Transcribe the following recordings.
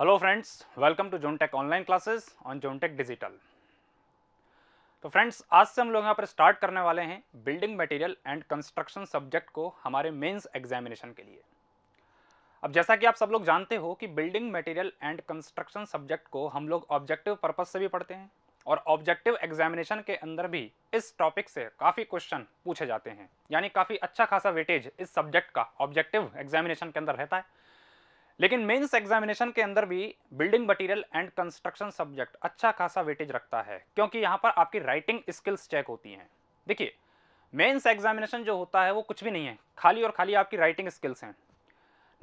hello friends welcome to जोनटेक online classes on जोनटेक digital तो फ्रेंड्स आज से हम लोग यहाँ पर स्टार्ट करने वाले हैं building material and construction subject को हमारे मेंस एग्जामिनेशन के लिए अब जैसा कि आप सब लोग जानते हो कि building material and construction subject को हम लोग ऑब्जेक्टिव पर्पज से भी पढ़ते हैं और ऑब्जेक्टिव एग्जामिनेशन के अंदर भी इस टॉपिक से काफ़ी क्वेश्चन पूछे जाते हैं यानी काफ़ी अच्छा खासा वेटेज इस सब्जेक्ट का ऑब्जेक्टिव एग्जामिनेशन के अंदर रहता है लेकिन मेंस एग्जामिनेशन के अंदर भी building material and construction subject अच्छा खासा वेटेज रखता है क्योंकि यहाँ पर आपकी राइटिंग स्किल्स चेक होती हैं देखिए मेंस एग्जामिनेशन जो होता है वो कुछ भी नहीं है खाली और खाली आपकी राइटिंग स्किल्स हैं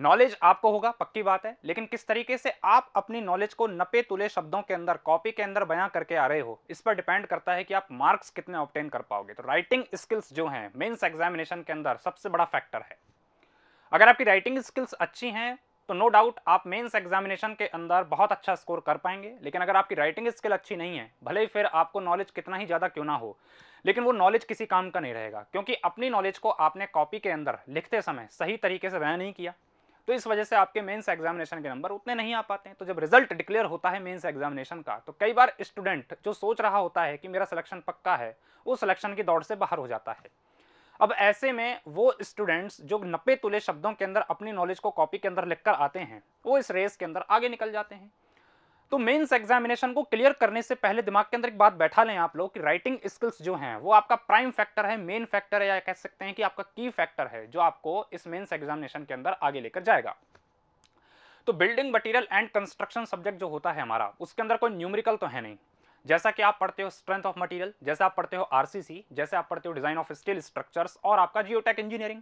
नॉलेज आपको होगा पक्की बात है लेकिन किस तरीके से आप अपनी नॉलेज को नपे तुले शब्दों के अंदर कॉपी के अंदर बयां करके आ रहे हो इस पर डिपेंड करता है कि आप मार्क्स कितने ऑप्टेन कर पाओगे तो राइटिंग स्किल्स जो हैं मेंस एग्जामिनेशन के अंदर सबसे बड़ा फैक्टर है अगर आपकी राइटिंग स्किल्स अच्छी हैं तो नो डाउट आप मेंस एग्जामिनेशन के अंदर बहुत अच्छा स्कोर कर पाएंगे लेकिन अगर आपकी राइटिंग स्किल अच्छी नहीं है भले ही फिर आपको नॉलेज कितना ही ज़्यादा क्यों ना हो लेकिन वो नॉलेज किसी काम का नहीं रहेगा क्योंकि अपनी नॉलेज को आपने कॉपी के अंदर लिखते समय सही तरीके से बयान नहीं किया तो इस वजह से आपके मेन्स एग्जामिनेशन के नंबर उतने नहीं आ पाते हैं तो जब रिजल्ट डिक्लेयर होता है मेन्स एग्जामिनेशन का तो कई बार स्टूडेंट जो सोच रहा होता है कि मेरा सिलेक्शन पक्का है वो सिलेक्शन की दौड़ से बाहर हो जाता है अब ऐसे में वो स्टूडेंट्स जो नपे तुले शब्दों के अंदर अपनी नॉलेज को कॉपी के अंदर लिखकर आते हैं वो इस रेस के अंदर आगे निकल जाते हैं तो मेंस एग्जामिनेशन को क्लियर करने से पहले दिमाग के अंदर एक बात बैठा लें आप लोग कि राइटिंग स्किल्स जो हैं वो आपका प्राइम फैक्टर है मेन फैक्टर है या कह सकते हैं कि आपका की फैक्टर है जो आपको इस मेन्स एग्जामिनेशन के अंदर आगे लेकर जाएगा तो building material and construction subject जो होता है हमारा उसके अंदर कोई न्यूमरिकल तो है नहीं जैसा कि आप पढ़ते हो स्ट्रेंथ ऑफ मटेरियल जैसे आप पढ़ते हो आरसीसी जैसे आप पढ़ते हो डिजाइन ऑफ स्टील स्ट्रक्चर्स और आपका जियोटेक इंजीनियरिंग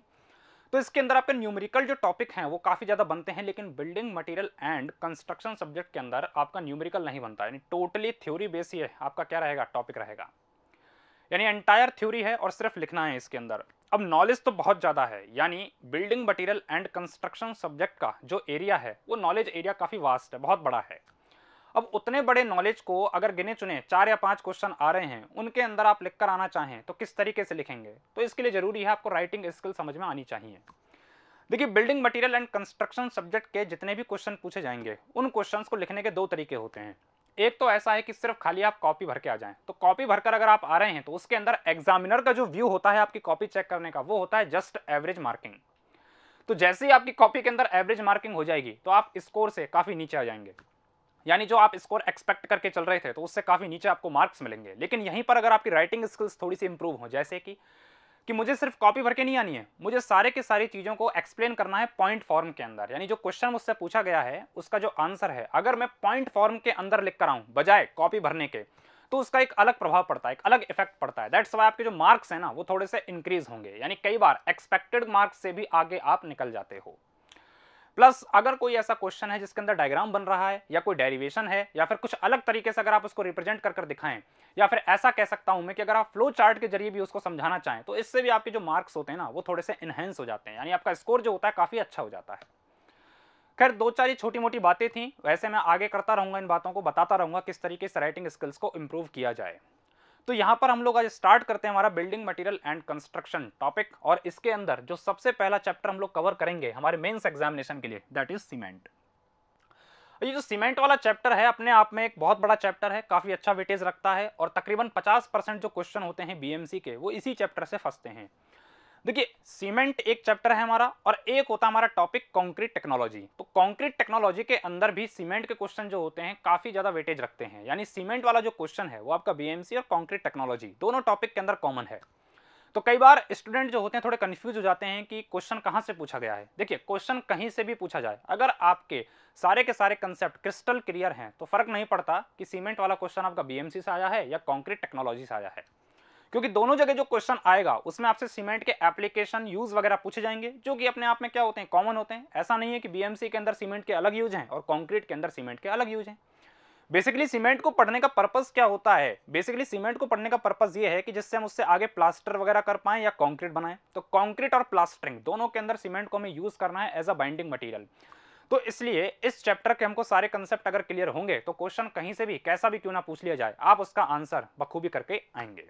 तो इसके अंदर आपके न्यूमेरिकल जो टॉपिक हैं वो काफ़ी ज़्यादा बनते हैं लेकिन building material and construction subject के अंदर आपका न्यूमेरिकल नहीं बनता यानी टोटली थ्योरी बेस ही है आपका क्या रहेगा टॉपिक रहेगा यानी एंटायर थ्योरी है और सिर्फ लिखना है इसके अंदर अब नॉलेज तो बहुत ज़्यादा है यानी building material and construction subject का जो एरिया है वो नॉलेज एरिया काफ़ी वास्ट है बहुत बड़ा है अब उतने बड़े नॉलेज को अगर गिने चुने चार या पांच क्वेश्चन आ रहे हैं उनके अंदर आप लिख कर आना चाहें तो किस तरीके से लिखेंगे तो इसके लिए जरूरी है आपको राइटिंग स्किल समझ में आनी चाहिए देखिए building material and construction subject के जितने भी क्वेश्चन पूछे जाएंगे उन क्वेश्चन को लिखने के दो तरीके होते हैं एक तो ऐसा है कि सिर्फ खाली आप कॉपी भर के आ जाएं तो कॉपी भरकर अगर आप आ रहे हैं तो उसके अंदर एग्जामिनर का जो व्यू होता है आपकी कॉपी चेक करने का वो होता है जस्ट एवरेज मार्किंग तो जैसे ही आपकी कॉपी के अंदर एवरेज मार्किंग हो जाएगी तो आप स्कोर से काफ़ी नीचे आ जाएंगे यानी जो आप स्कोर एक्सपेक्ट करके चल रहे थे तो उससे काफ़ी नीचे आपको मार्क्स मिलेंगे लेकिन यहीं पर अगर आपकी राइटिंग स्किल्स थोड़ी सी इंप्रूव हो जैसे कि कि मुझे सिर्फ कॉपी भर के नहीं आनी है मुझे सारे के सारी चीज़ों को एक्सप्लेन करना है पॉइंट फॉर्म के अंदर यानी जो क्वेश्चन मुझसे पूछा गया है उसका जो आंसर है अगर मैं पॉइंट फॉर्म के अंदर लिख कर आऊँ बजाय कॉपी भरने के तो उसका एक अलग प्रभाव पड़ता है एक अलग इफेक्ट पड़ता है दैट्स वाई आपके जो मार्क्स हैं ना वो थोड़े से इंक्रीज होंगे यानी कई बार एक्सपेक्टेड मार्क्स से भी आगे आप निकल जाते हो प्लस अगर कोई ऐसा क्वेश्चन है जिसके अंदर डायग्राम बन रहा है या कोई डेरिवेशन है या फिर कुछ अलग तरीके से अगर आप उसको रिप्रेजेंट कर कर दिखाएं या फिर ऐसा कह सकता हूं मैं कि अगर आप फ्लो चार्ट के जरिए भी उसको समझाना चाहें तो इससे भी आपके जो मार्क्स होते हैं ना वो थोड़े से इनहेंस हो जाते हैं यानी आपका स्कोर जो होता है काफ़ी अच्छा हो जाता है खैर दो चार ही छोटी मोटी बातें थी वैसे मैं आगे करता रहूँगा इन बातों को बताता रहूंगा किस तरीके से राइटिंग स्किल्स को इम्प्रूव किया जाए तो यहाँ पर हम लोग आज स्टार्ट करते हैं हमारा building material and construction topic और इसके अंदर जो सबसे पहला चैप्टर हम लोग कवर करेंगे हमारे मेन्स एग्जामिनेशन के लिए दैट इज सीमेंट ये जो सीमेंट वाला चैप्टर है अपने आप में एक बहुत बड़ा चैप्टर है काफ़ी अच्छा वेटेज रखता है और तकरीबन 50 परसेंट जो क्वेश्चन होते हैं बीएमसी के वो इसी चैप्टर से फंसते हैं देखिए सीमेंट एक चैप्टर है हमारा और एक होता है हमारा टॉपिक कंक्रीट टेक्नोलॉजी तो कंक्रीट टेक्नोलॉजी के अंदर भी सीमेंट के क्वेश्चन जो होते हैं काफी ज्यादा वेटेज रखते हैं यानी सीमेंट वाला जो क्वेश्चन है वो आपका बीएमसी और कंक्रीट टेक्नोलॉजी दोनों टॉपिक के अंदर कॉमन है तो कई बार स्टूडेंट जो होते हैं थोड़े कन्फ्यूज हो जाते हैं कि क्वेश्चन कहाँ से पूछा गया है देखिए क्वेश्चन कहीं से भी पूछा जाए अगर आपके सारे के सारे कंसेप्ट क्रिस्टल क्लियर हैं तो फर्क नहीं पड़ता कि सीमेंट वाला क्वेश्चन आपका बीएमसी से आया है या कॉन्क्रीट टेक्नोलॉजी से आया है क्योंकि दोनों जगह जो क्वेश्चन आएगा उसमें आपसे सीमेंट के एप्लीकेशन यूज वगैरह पूछे जाएंगे जो कि अपने आप में क्या होते हैं कॉमन होते हैं ऐसा नहीं है कि बीएमसी के अंदर सीमेंट के अलग यूज हैं और कॉन्क्रीट के अंदर सीमेंट के अलग यूज हैं बेसिकली सीमेंट को पढ़ने का पर्पज क्या होता है बेसिकली सीमेंट को पढ़ने का पर्पज ये है कि जिससे हम उससे आगे प्लास्टर वगैरह कर पाएं या कॉन्क्रीट बनाएं तो कॉन्क्रीट और प्लास्टरिंग दोनों के अंदर सीमेंट को हमें यूज करना है एज अ बाइंडिंग मटीरियल तो इसलिए इस चैप्टर के हमको सारे कंसेप्ट अगर क्लियर होंगे तो क्वेश्चन कहीं से भी कैसा भी क्यों ना पूछ लिया जाए आप उसका आंसर बखूबी करके आएंगे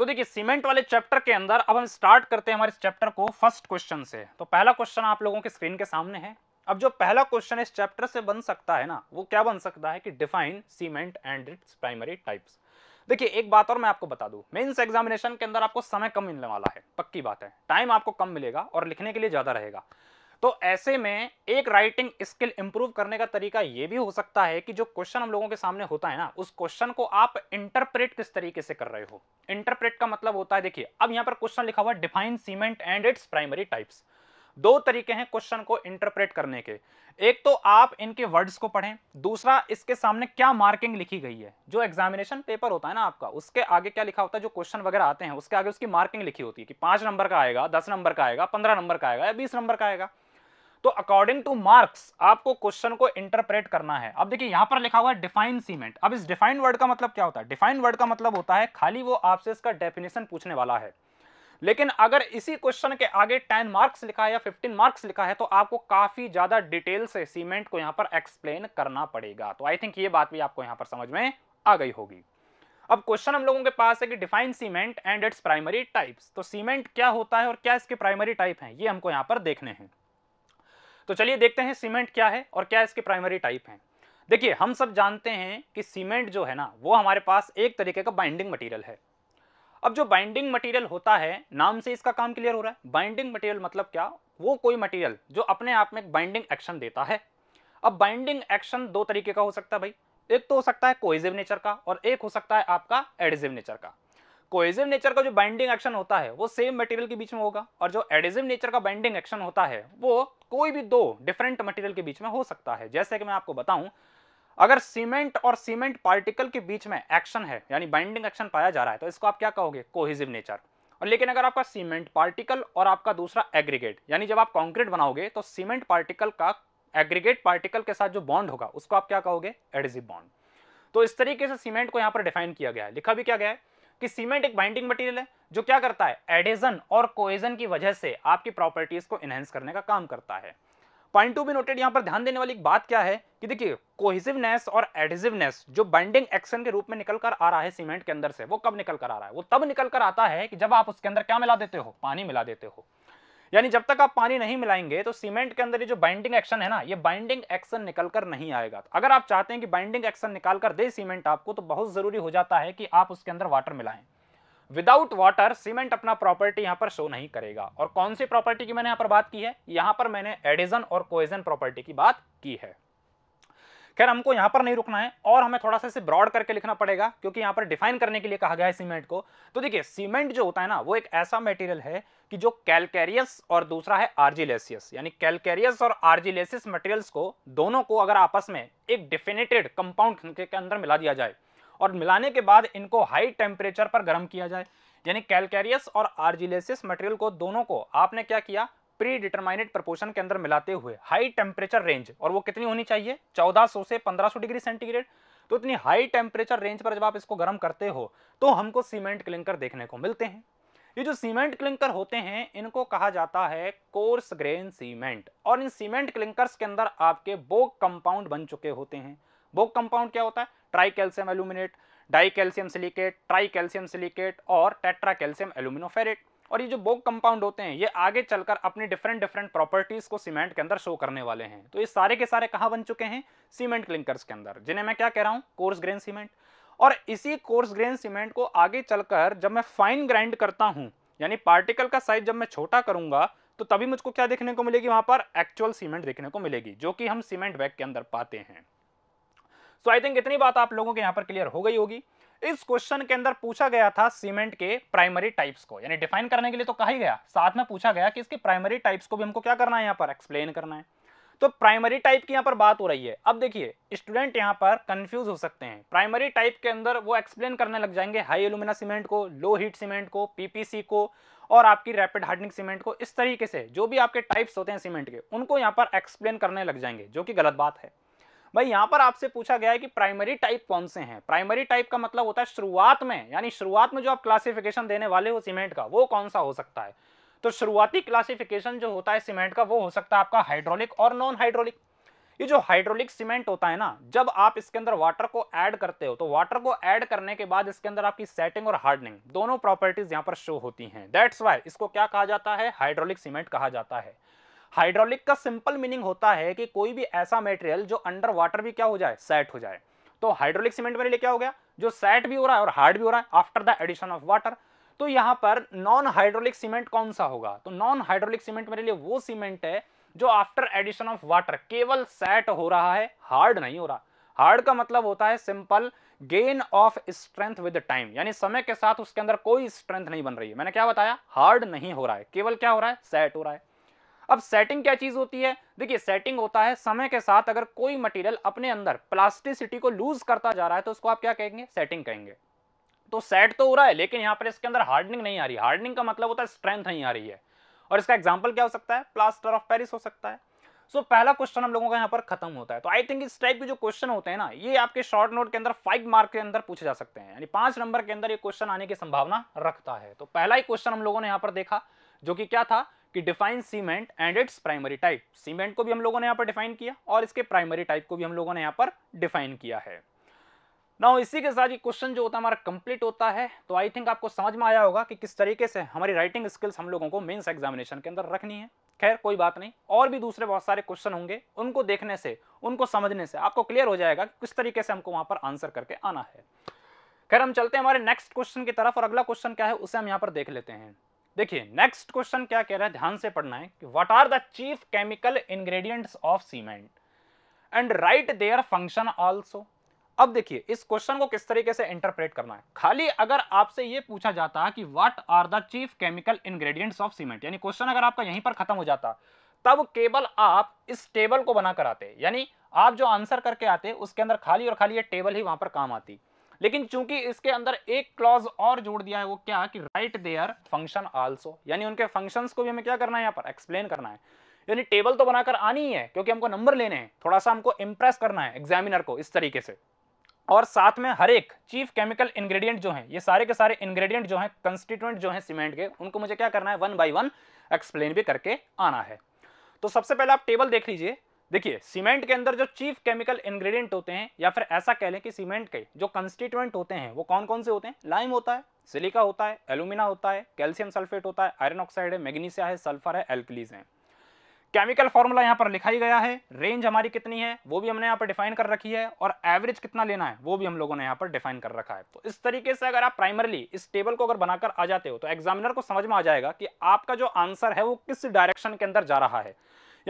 तो देखिए सीमेंट वाले चैप्टर के अंदर अब हम स्टार्ट करते हैं हमारे इस चैप्टर को फर्स्ट क्वेश्चन से तो पहला क्वेश्चन आप लोगों के स्क्रीन के सामने है अब जो पहला क्वेश्चन इस चैप्टर से बन सकता है ना वो क्या बन सकता है कि define cement and its primary types देखिए एक बात और मैं आपको बता दूं मेंस एग्जामिनेशन के अंदर आपको समय कम मिलने वाला है पक्की बात है टाइम आपको कम मिलेगा और लिखने के लिए ज़्यादा रहेगा तो ऐसे में एक राइटिंग स्किल इंप्रूव करने का तरीका यह भी हो सकता है कि जो क्वेश्चन हम लोगों के सामने होता है ना उस क्वेश्चन को आप इंटरप्रेट किस तरीके से कर रहे हो इंटरप्रेट का मतलब होता है देखिए अब यहां पर क्वेश्चन लिखा हुआ define cement and its primary types दो तरीके हैं क्वेश्चन को इंटरप्रेट करने के एक तो आप इनके वर्ड्स को पढ़ें दूसरा इसके सामने क्या मार्किंग लिखी गई है जो एग्जामिनेशन पेपर होता है ना आपका उसके आगे क्या लिखा होता है जो क्वेश्चन वगैरह आते हैं उसके आगे उसकी मार्किंग लिखी होती है कि पांच नंबर का आएगा दस नंबर का आएगा पंद्रह नंबर का आएगा या बीस नंबर का आएगा तो अकॉर्डिंग टू मार्क्स आपको क्वेश्चन को इंटरप्रेट करना है अब देखिए यहां पर लिखा हुआ है डिफाइन सीमेंट अब इस डिफाइन वर्ड का मतलब क्या होता है डिफाइन वर्ड का मतलब होता है खाली वो आपसे इसका डेफिनेशन पूछने वाला है लेकिन अगर इसी क्वेश्चन के आगे टेन मार्क्स लिखा है या फिफ्टीन मार्क्स लिखा है तो आपको काफ़ी ज़्यादा डिटेल से सीमेंट को यहाँ पर एक्सप्लेन करना पड़ेगा तो आई थिंक ये बात भी आपको यहां पर समझ में आ गई होगी अब क्वेश्चन हम लोगों के पास है कि define cement and its primary types तो सीमेंट क्या होता है और क्या इसके प्राइमरी टाइप है ये हमको यहां पर देखने हैं तो चलिए देखते हैं सीमेंट क्या है और क्या इसके प्राइमरी टाइप हैं देखिए हम सब जानते हैं कि सीमेंट जो है ना वो हमारे पास एक तरीके का बाइंडिंग मटेरियल है अब जो बाइंडिंग मटेरियल होता है नाम से इसका काम क्लियर हो रहा है बाइंडिंग मटेरियल मतलब क्या वो कोई मटेरियल जो अपने आप में बाइंडिंग एक्शन देता है अब बाइंडिंग एक्शन दो तरीके का हो सकता है भाई एक तो हो सकता है कोइजिव नेचर का और एक हो सकता है आपका एडिजिव नेचर का कोएजिव नेचर का जो बाइंडिंग एक्शन होता है वो सेम मटेरियल के बीच में होगा और जो एडिजिव नेचर का बाइंडिंग एक्शन होता है वो कोई भी दो डिफरेंट मटेरियल के बीच में हो सकता है जैसे कि मैं आपको बताऊं अगर सीमेंट और सीमेंट पार्टिकल के बीच में एक्शन है यानी बाइंडिंग एक्शन पाया जा रहा है तो इसको आप क्या कहोगे कोहिजिव नेचर और लेकिन अगर आपका सीमेंट पार्टिकल और आपका दूसरा एग्रीगेट यानी जब आप कॉन्क्रीट बनाओगे तो सीमेंट पार्टिकल का एग्रीगेट पार्टिकल के साथ जो बॉन्ड होगा उसको आप क्या कहोगे एडिजिव बॉन्ड तो इस तरीके से सीमेंट को यहाँ पर डिफाइन किया गया है लिखा भी क्या गया है कि सीमेंट एक बाइंडिंग मटेरियल है जो क्या करता है एडेजन और कोएजन की वजह से आपकी प्रॉपर्टीज को इनहेंस करने का काम करता है पॉइंट टू बी नोटेड यहाँ पर ध्यान देने वाली एक बात क्या है कि देखिए कोहिजिवनेस और एडिजिवनेस जो बाइंडिंग एक्शन के रूप में निकल कर आ रहा है सीमेंट के अंदर से वो कब निकल कर आ रहा है वो तब निकल कर आता है कि जब आप उसके अंदर क्या मिला देते हो पानी मिला देते हो यानी जब तक आप पानी नहीं मिलाएंगे तो सीमेंट के अंदर ये जो बाइंडिंग एक्शन है ना ये बाइंडिंग एक्शन निकलकर नहीं आएगा तो अगर आप चाहते हैं कि बाइंडिंग एक्शन निकाल कर दे सीमेंट आपको तो बहुत ज़रूरी हो जाता है कि आप उसके अंदर वाटर मिलाएं विदाउट वाटर सीमेंट अपना प्रॉपर्टी यहां पर शो नहीं करेगा और कौन सी प्रॉपर्टी की मैंने यहां पर बात की है यहां पर मैंने एडिजन और कोएजन प्रॉपर्टी की बात की है खैर हमको यहाँ पर नहीं रुकना है और हमें थोड़ा सा इसे ब्रॉड करके लिखना पड़ेगा क्योंकि यहाँ पर डिफाइन करने के लिए कहा गया है सीमेंट को तो देखिए सीमेंट जो होता है ना वो एक ऐसा मटेरियल है कि जो कैलकेरियस और दूसरा है आर्जिलेसियस यानी कैलकेरियस और आर्जिलेसियस मटेरियल्स को दोनों को अगर आपस में एक डिफिनेटेड कंपाउंड के अंदर मिला दिया जाए और मिलाने के बाद इनको हाई टेम्परेचर पर गर्म किया जाए यानी कैलकेरियस और आर्जिलेसियस मटेरियल को दोनों को आपने क्या किया प्री डिटरमाइनेट प्रपोर्शन के अंदर मिलाते हुए हाई टेम्परेचर रेंज और वो कितनी होनी चाहिए 1400 से 1500 डिग्री सेंटीग्रेड तो इतनी हाई टेम्परेचर रेंज पर जब आप इसको गर्म करते हो तो हमको सीमेंट क्लिंकर देखने को मिलते हैं ये जो सीमेंट क्लिंकर होते हैं इनको कहा जाता है कोर्स ग्रेन सीमेंट और इन सीमेंट क्लिंकर्स के अंदर आपके बोक कंपाउंड बन चुके होते हैं बोक कंपाउंड क्या होता है tri calcium aluminate di calcium silicate tri calcium silicate और टेट्रा कैल्शियम एल्यूमिनोफेरेट और ये जो बोग कंपाउंड होते हैं ये आगे चलकर अपनी डिफरेंट डिफरेंट प्रॉपर्टीज को सीमेंट के अंदर शो करने वाले हैं तो ये सारे के सारे कहाँ बन चुके हैं सीमेंट क्लिंकर्स के अंदर जिन्हें मैं क्या कह रहा हूँ कोर्स ग्रेन सीमेंट और इसी कोर्स ग्रेन सीमेंट को आगे चलकर जब मैं फाइन ग्राइंड करता हूँ यानी पार्टिकल का साइज जब मैं छोटा करूंगा तो तभी मुझको क्या देखने को मिलेगी वहां पर एक्चुअल सीमेंट देखने को मिलेगी जो कि हम सीमेंट बैग के अंदर पाते हैं सो आई थिंक इतनी बात आप लोगों के यहाँ पर क्लियर हो गई होगी इस क्वेश्चन के अंदर पूछा गया था सीमेंट के प्राइमरी टाइप्स को यानी डिफाइन करने के लिए तो कहा ही गया साथ में पूछा गया कि इसके प्राइमरी टाइप्स को भी हमको क्या करना है यहाँ पर एक्सप्लेन करना है तो प्राइमरी टाइप की यहाँ पर बात हो रही है अब देखिए स्टूडेंट यहाँ पर कंफ्यूज हो सकते हैं प्राइमरी टाइप के अंदर वो एक्सप्लेन करने लग जाएंगे हाई एलुमिना सीमेंट को लो हीट सीमेंट को पीपीसी को और आपकी रैपिड हार्डनिंग सीमेंट को इस तरीके से जो भी आपके टाइप्स होते हैं सीमेंट के उनको यहाँ पर एक्सप्लेन करने लग जाएंगे जो कि गलत बात है भाई यहाँ पर आपसे पूछा गया है कि प्राइमरी टाइप कौन से हैं प्राइमरी टाइप का मतलब होता है शुरुआत में यानी शुरुआत में जो आप क्लासिफिकेशन देने वाले हो सीमेंट का वो कौन सा हो सकता है तो शुरुआती क्लासिफिकेशन जो होता है सीमेंट का वो हो सकता है आपका हाइड्रोलिक और नॉन हाइड्रोलिक ये जो हाइड्रोलिक सीमेंट होता है ना जब आप इसके अंदर वाटर को ऐड करते हो तो वाटर को ऐड करने के बाद इसके अंदर आपकी सेटिंग और हार्डनिंग दोनों प्रॉपर्टीज यहाँ पर शो होती हैं दैट्स वाई इसको क्या कहा जाता है हाइड्रोलिक सीमेंट कहा जाता है हाइड्रोलिक का सिंपल मीनिंग होता है कि कोई भी ऐसा मटेरियल जो अंडर वाटर भी क्या हो जाए सेट हो जाए तो हाइड्रोलिक सीमेंट मेरे लिए क्या हो गया जो सेट भी हो रहा है और हार्ड भी हो रहा है after the addition of water तो यहाँ पर नॉन हाइड्रोलिक सीमेंट कौन सा होगा तो नॉन हाइड्रोलिक सीमेंट मेरे लिए वो सीमेंट है जो आफ्टर एडिशन ऑफ वाटर केवल सेट हो रहा है हार्ड नहीं हो रहा हार्ड का मतलब होता है simple gain of strength with time यानी समय के साथ उसके अंदर कोई स्ट्रेंथ नहीं बन रही है मैंने क्या बताया हार्ड नहीं हो रहा है केवल क्या हो रहा है सेट हो रहा है अब सेटिंग क्या चीज़ होती है देखिए सेटिंग होता है समय के साथ अगर कोई मटेरियल अपने अंदर प्लास्टिसिटी को लूज करता जा रहा है तो उसको आप क्या कहेंगे सेटिंग कहेंगे तो सेट तो हो रहा है लेकिन यहां पर इसके अंदर हार्डनिंग नहीं आ रही हार्डनिंग का मतलब होता है स्ट्रेंथ नहीं आ रही है और इसका एग्जाम्पल क्या हो सकता है प्लास्टर ऑफ पेरिस हो सकता है सो so, पहला क्वेश्चन हम लोगों का यहाँ पर खत्म होता है तो आई थिंक इस टाइप के जो क्वेश्चन होते हैं ना ये आपके शॉर्ट नोट के अंदर फाइव मार्क के अंदर पूछे जा सकते हैं यानी पांच नंबर के अंदर ये क्वेश्चन आने की संभावना रखता है तो पहला ही क्वेश्चन हम लोगों ने यहाँ पर देखा जो कि क्या था कि define cement and its primary type cement को भी हम लोगों ने यहाँ पर डिफाइन किया और इसके प्राइमरी टाइप को भी हम लोगों ने यहाँ पर डिफाइन किया है ना इसी के साथ ये क्वेश्चन जो होता है हमारा कंप्लीट होता है तो आई थिंक आपको समझ में आया होगा कि किस तरीके से हमारी राइटिंग स्किल्स हम लोगों को मेन्स एग्जामिनेशन के अंदर रखनी है खैर कोई बात नहीं और भी दूसरे बहुत सारे क्वेश्चन होंगे उनको देखने से उनको समझने से आपको क्लियर हो जाएगा कि किस तरीके से हमको वहाँ पर आंसर करके आना है खैर हम चलते हैं हमारे नेक्स्ट क्वेश्चन की तरफ और अगला क्वेश्चन क्या है उसे हम यहाँ पर देख लेते हैं देखिए नेक्स्ट क्वेश्चन क्या कह रहा है ध्यान से पढ़ना है कि what are the chief chemical ingredients of cement and write their function also अब देखिए इस क्वेश्चन को किस तरीके से इंटरप्रेट करना है खाली अगर आपसे ये पूछा जाता कि what are the chief chemical ingredients of cement यानी क्वेश्चन अगर आपका यहीं पर खत्म हो जाता तब केवल आप इस टेबल को बनाकर आते यानी आप जो आंसर करके आते उसके अंदर खाली और खाली ये टेबल ही वहां पर काम आती लेकिन चूंकि इसके अंदर एक क्लॉज और जोड़ दिया है वो क्या कि राइट देयर फंक्शन आल्सो यानी उनके फंक्शन को भी हमें क्या करना है यहाँ पर एक्सप्लेन करना है यानी टेबल तो बनाकर आनी ही है क्योंकि हमको नंबर लेने हैं थोड़ा सा हमको इंप्रेस करना है एग्जामिनर को इस तरीके से और साथ में हर एक चीफ केमिकल इंग्रेडिएंट जो हैं ये सारे के सारे इंग्रेडिएंट जो हैं कंस्टिट्यूएंट जो हैं सीमेंट के उनको मुझे क्या करना है वन बाय वन एक्सप्लेन भी करके आना है तो सबसे पहले आप टेबल देख लीजिए देखिए सीमेंट के अंदर जो चीफ केमिकल इंग्रेडिएंट होते हैं या फिर ऐसा कह लें कि सीमेंट के जो कंस्टिट्यूएंट होते हैं वो कौन कौन से होते हैं लाइम होता है सिलिका होता है एलुमिना होता है कैल्शियम सल्फेट होता है आयरन ऑक्साइड है मैग्नीशिया है सल्फर है एल्कलीज है केमिकल फॉर्मूला यहाँ पर लिखा ही गया है रेंज हमारी कितनी है वो भी हमने यहाँ पर डिफाइन कर रखी है और एवरेज कितना लेना है वो भी हम लोगों ने यहाँ पर डिफाइन कर रखा है तो इस तरीके से अगर आप प्राइमरली इस टेबल को अगर बनाकर आ जाते हो तो एग्जामिनर को समझ में आ जाएगा कि आपका जो आंसर है वो किस डायरेक्शन के अंदर जा रहा है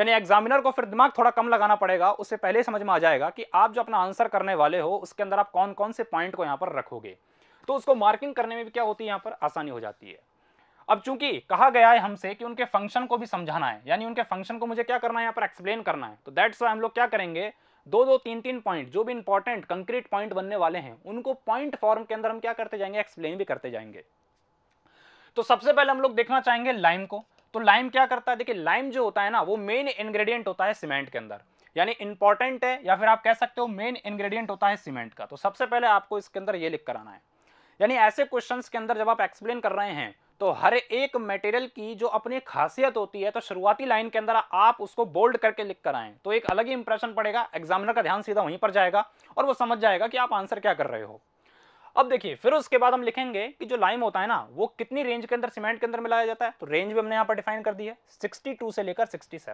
यानी एग्जामिनर को फिर दिमाग थोड़ा कम लगाना पड़ेगा उससे पहले समझ में आ जाएगा कि आप जो अपना आंसर करने वाले हो उसके अंदर आप कौन कौन से पॉइंट को यहाँ पर रखोगे तो उसको मार्किंग करने में भी क्या होती है यहाँ पर आसानी हो जाती है अब चूंकि कहा गया है हमसे कि उनके फंक्शन को भी समझाना है यानी उनके फंक्शन को मुझे क्या करना है यहाँ पर एक्सप्लेन करना है तो दैट्स वाई हम लोग क्या करेंगे दो दो तीन तीन पॉइंट जो भी इंपॉर्टेंट कंक्रीट पॉइंट बनने वाले हैं उनको पॉइंट फॉर्म के अंदर हम क्या करते जाएंगे एक्सप्लेन भी करते जाएंगे तो सबसे पहले हम लोग देखना चाहेंगे लाइम को तो लाइम क्या करता है देखिए लाइम जो होता है ना वो मेन इंग्रेडिएंट होता है सीमेंट के अंदर यानी इंपॉर्टेंट है या फिर आप कह सकते हो मेन इंग्रेडिएंट होता है सीमेंट का तो सबसे पहले आपको इसके अंदर ये लिख कर आना है यानी ऐसे क्वेश्चंस के अंदर जब आप एक्सप्लेन कर रहे हैं तो हर एक मटेरियल की जो अपनी खासियत होती है तो शुरुआती लाइन के अंदर आप उसको बोल्ड करके लिख कर आएँ तो एक अलग ही इंप्रेशन पड़ेगा एग्जामिनर का ध्यान सीधा वहीं पर जाएगा और वो समझ जाएगा कि आप आंसर क्या कर रहे हो अब देखिए फिर उसके बाद हम लिखेंगे कि जो लाइम होता है ना वो कितनी रेंज के अंदर सीमेंट के अंदर मिलाया जाता है तो रेंज भी हमने यहाँ पर डिफाइन कर दी है 62 से लेकर 67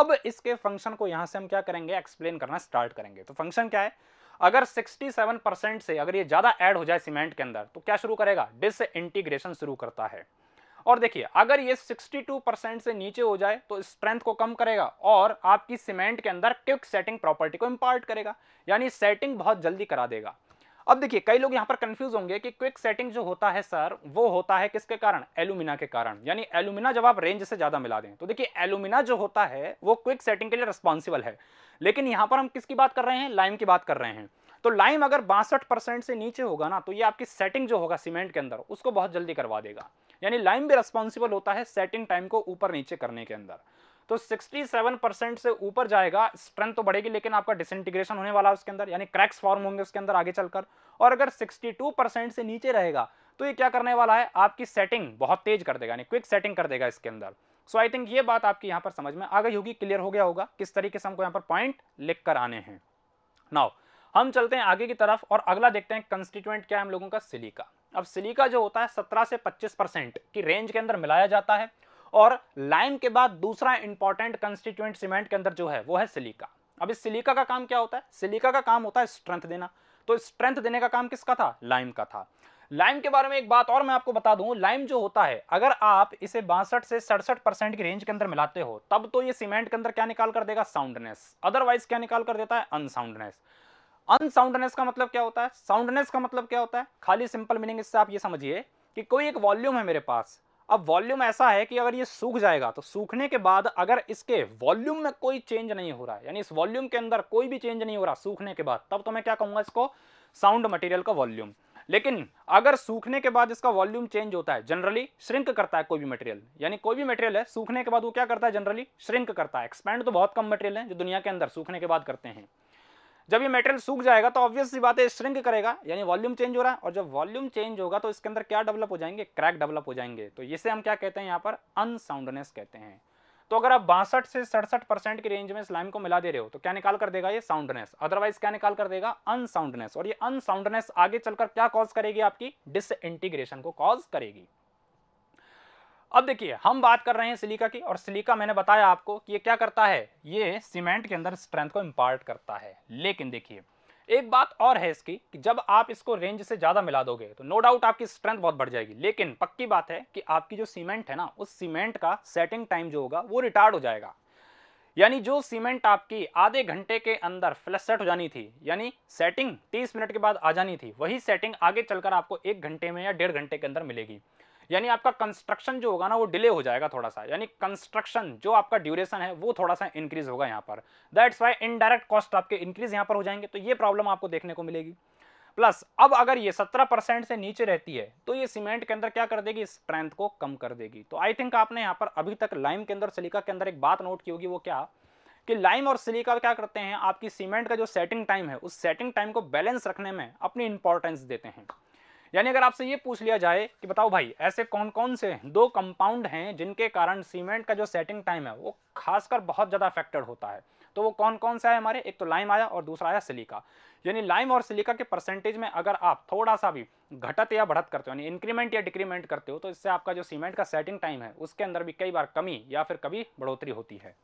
अब इसके फंक्शन को यहाँ से हम क्या करेंगे एक्सप्लेन करना स्टार्ट करेंगे तो फंक्शन क्या है अगर 67 परसेंट से अगर ये ज़्यादा ऐड हो जाए सीमेंट के अंदर तो क्या शुरू करेगा डिस इंटीग्रेशन शुरू करता है और देखिए अगर ये 62 से नीचे हो जाए तो स्ट्रेंथ को कम करेगा और आपकी सीमेंट के अंदर क्विक सेटिंग प्रॉपर्टी को इम्पार्ट करेगा यानी सेटिंग बहुत जल्दी करा देगा अब देखिए कई लोग यहाँ पर कंफ्यूज होंगे कि क्विक सेटिंग जो होता है सर वो होता है किसके कारण एलुमिना के कारण यानी एलुमिना जब आप रेंज से ज़्यादा मिला दें तो देखिए एलुमिना जो होता है वो क्विक सेटिंग के लिए रिस्पॉन्सिबल है लेकिन यहाँ पर हम किसकी बात कर रहे हैं लाइम की बात कर रहे हैं तो लाइम अगर बासठ परसेंट से नीचे होगा ना तो ये आपकी सेटिंग जो होगा सीमेंट के अंदर उसको बहुत जल्दी करवा देगा यानी लाइम भी रिस्पॉन्सिबल होता है सेटिंग टाइम को ऊपर नीचे करने के अंदर तो 67 परसेंट से ऊपर जाएगा स्ट्रेंथ तो बढ़ेगी लेकिन आपका डिसइंटीग्रेशन होने वाला है उसके अंदर यानी क्रैक्स फॉर्म होंगे उसके अंदर आगे चलकर और अगर 62 परसेंट से नीचे रहेगा तो ये क्या करने वाला है आपकी सेटिंग बहुत तेज कर देगा यानी क्विक सेटिंग कर देगा इसके अंदर सो आई थिंक ये बात आपकी यहाँ पर समझ में आ गई होगी क्लियर हो गया होगा किस तरीके से हमको यहाँ पर पॉइंट लिख कर आने हैं नाउ हम चलते हैं आगे की तरफ और अगला देखते हैं कंस्टिट्यूएंट क्या है हम लोगों का सिलिका अब सिलिका जो होता है सत्रह से पच्चीस परसेंट की रेंज के अंदर मिलाया जाता है और लाइम के बाद दूसरा इंपॉर्टेंट कंस्टिट्यूएंट सीमेंट के अंदर जो है वो है सिलिका अब इस सिलिका का काम क्या होता है सिलिका का काम होता है स्ट्रेंथ देना तो स्ट्रेंथ देने का काम किसका था लाइम का था लाइम के बारे में एक बात और मैं आपको बता दूं लाइम जो होता है अगर आप इसे बासठ से सड़सठ परसेंट की रेंज के अंदर मिलाते हो तब तो ये सीमेंट के अंदर क्या निकाल कर देगा साउंडनेस अदरवाइज क्या निकाल कर देता है अनसाउंडनेस अनसाउंडनेस का मतलब क्या होता है साउंडनेस का मतलब क्या होता है खाली सिंपल मीनिंग इससे आप ये समझिए कि कोई एक वॉल्यूम है मेरे पास अब वॉल्यूम ऐसा है कि अगर ये सूख जाएगा तो सूखने के बाद अगर इसके वॉल्यूम में कोई चेंज नहीं हो रहा है यानी इस वॉल्यूम के अंदर कोई भी चेंज नहीं हो रहा सूखने के बाद तब तो मैं क्या कहूंगा इसको साउंड मटेरियल का वॉल्यूम लेकिन अगर सूखने के बाद इसका वॉल्यूम चेंज होता है जनरली श्रिंक करता है कोई भी मटेरियल यानी कोई भी मटेरियल है सूखने के बाद वो क्या करता है जनरली श्रिंक करता है एक्सपैंड तो बहुत कम मटेरियल है जो दुनिया के अंदर सूखने के बाद करते हैं जब ये मेटेरियल सूख जाएगा तो ऑब्वियस सी बात है श्रिंक करेगा यानी वॉल्यूम चेंज हो रहा है और जब वॉल्यूम चेंज होगा तो इसके अंदर क्या डेवलप हो जाएंगे क्रैक डेवलप हो जाएंगे तो इसे हम क्या कहते हैं यहाँ पर अनसाउंडनेस कहते हैं तो अगर आप बासठ से सड़सठ परसेंट की रेंज में स्लाइम को मिला दे रहे हो तो क्या निकाल कर देगा ये साउंडनेस अदरवाइज क्या निकाल कर देगा अनसाउंडनेस और ये अनसाउंडनेस आगे चलकर क्या कॉज करेगी आपकी डिसइंटीग्रेशन को कॉज करेगी अब देखिए हम बात कर रहे हैं सिलिका की और सिलिका मैंने बताया आपको कि ये क्या करता है ये सीमेंट के अंदर स्ट्रेंथ को इम्पार्ट करता है लेकिन देखिए एक बात और है इसकी कि जब आप इसको रेंज से ज़्यादा मिला दोगे तो नो डाउट आपकी स्ट्रेंथ बहुत बढ़ जाएगी लेकिन पक्की बात है कि आपकी जो सीमेंट है ना उस सीमेंट का सेटिंग टाइम जो होगा वो रिटार्ड हो जाएगा यानी जो सीमेंट आपकी आधे घंटे के अंदर फ्लैश सेट हो जानी थी यानी सेटिंग 30 मिनट के बाद आ जानी थी वही सेटिंग आगे चलकर आपको एक घंटे में या डेढ़ घंटे के अंदर मिलेगी यानी आपका कंस्ट्रक्शन जो होगा ना वो डिले हो जाएगा थोड़ा सा यानी कंस्ट्रक्शन जो आपका ड्यूरेशन है वो थोड़ा सा इंक्रीज होगा यहाँ पर दैट्स वाई इनडायरेक्ट कॉस्ट आपके इंक्रीज यहाँ पर हो जाएंगे तो ये प्रॉब्लम आपको देखने को मिलेगी प्लस अब अगर ये सत्रह परसेंट से नीचे रहती है तो ये सीमेंट के अंदर क्या कर देगी स्ट्रेंथ को कम कर देगी तो आई थिंक आपने यहाँ पर अभी तक लाइम के अंदर सिलिका के अंदर एक बात नोट की होगी वो क्या कि लाइम और सिलिका क्या करते हैं आपकी सीमेंट का जो सेटिंग टाइम है उस सेटिंग टाइम को बैलेंस रखने में अपनी इंपॉर्टेंस देते हैं यानी अगर आपसे ये पूछ लिया जाए कि बताओ भाई ऐसे कौन कौन से दो कंपाउंड हैं जिनके कारण सीमेंट का जो सेटिंग टाइम है वो खासकर बहुत ज़्यादा अफेक्टेड होता है तो वो कौन कौन सा है हमारे एक तो लाइम आया और दूसरा आया सिलिका यानी लाइम और सिलिका के परसेंटेज में अगर आप थोड़ा सा भी घटत या बढ़त करते हो यानी इंक्रीमेंट या डिक्रीमेंट करते हो तो इससे आपका जो सीमेंट का सेटिंग टाइम है उसके अंदर भी कई बार कमी या फिर कभी बढ़ोतरी होती है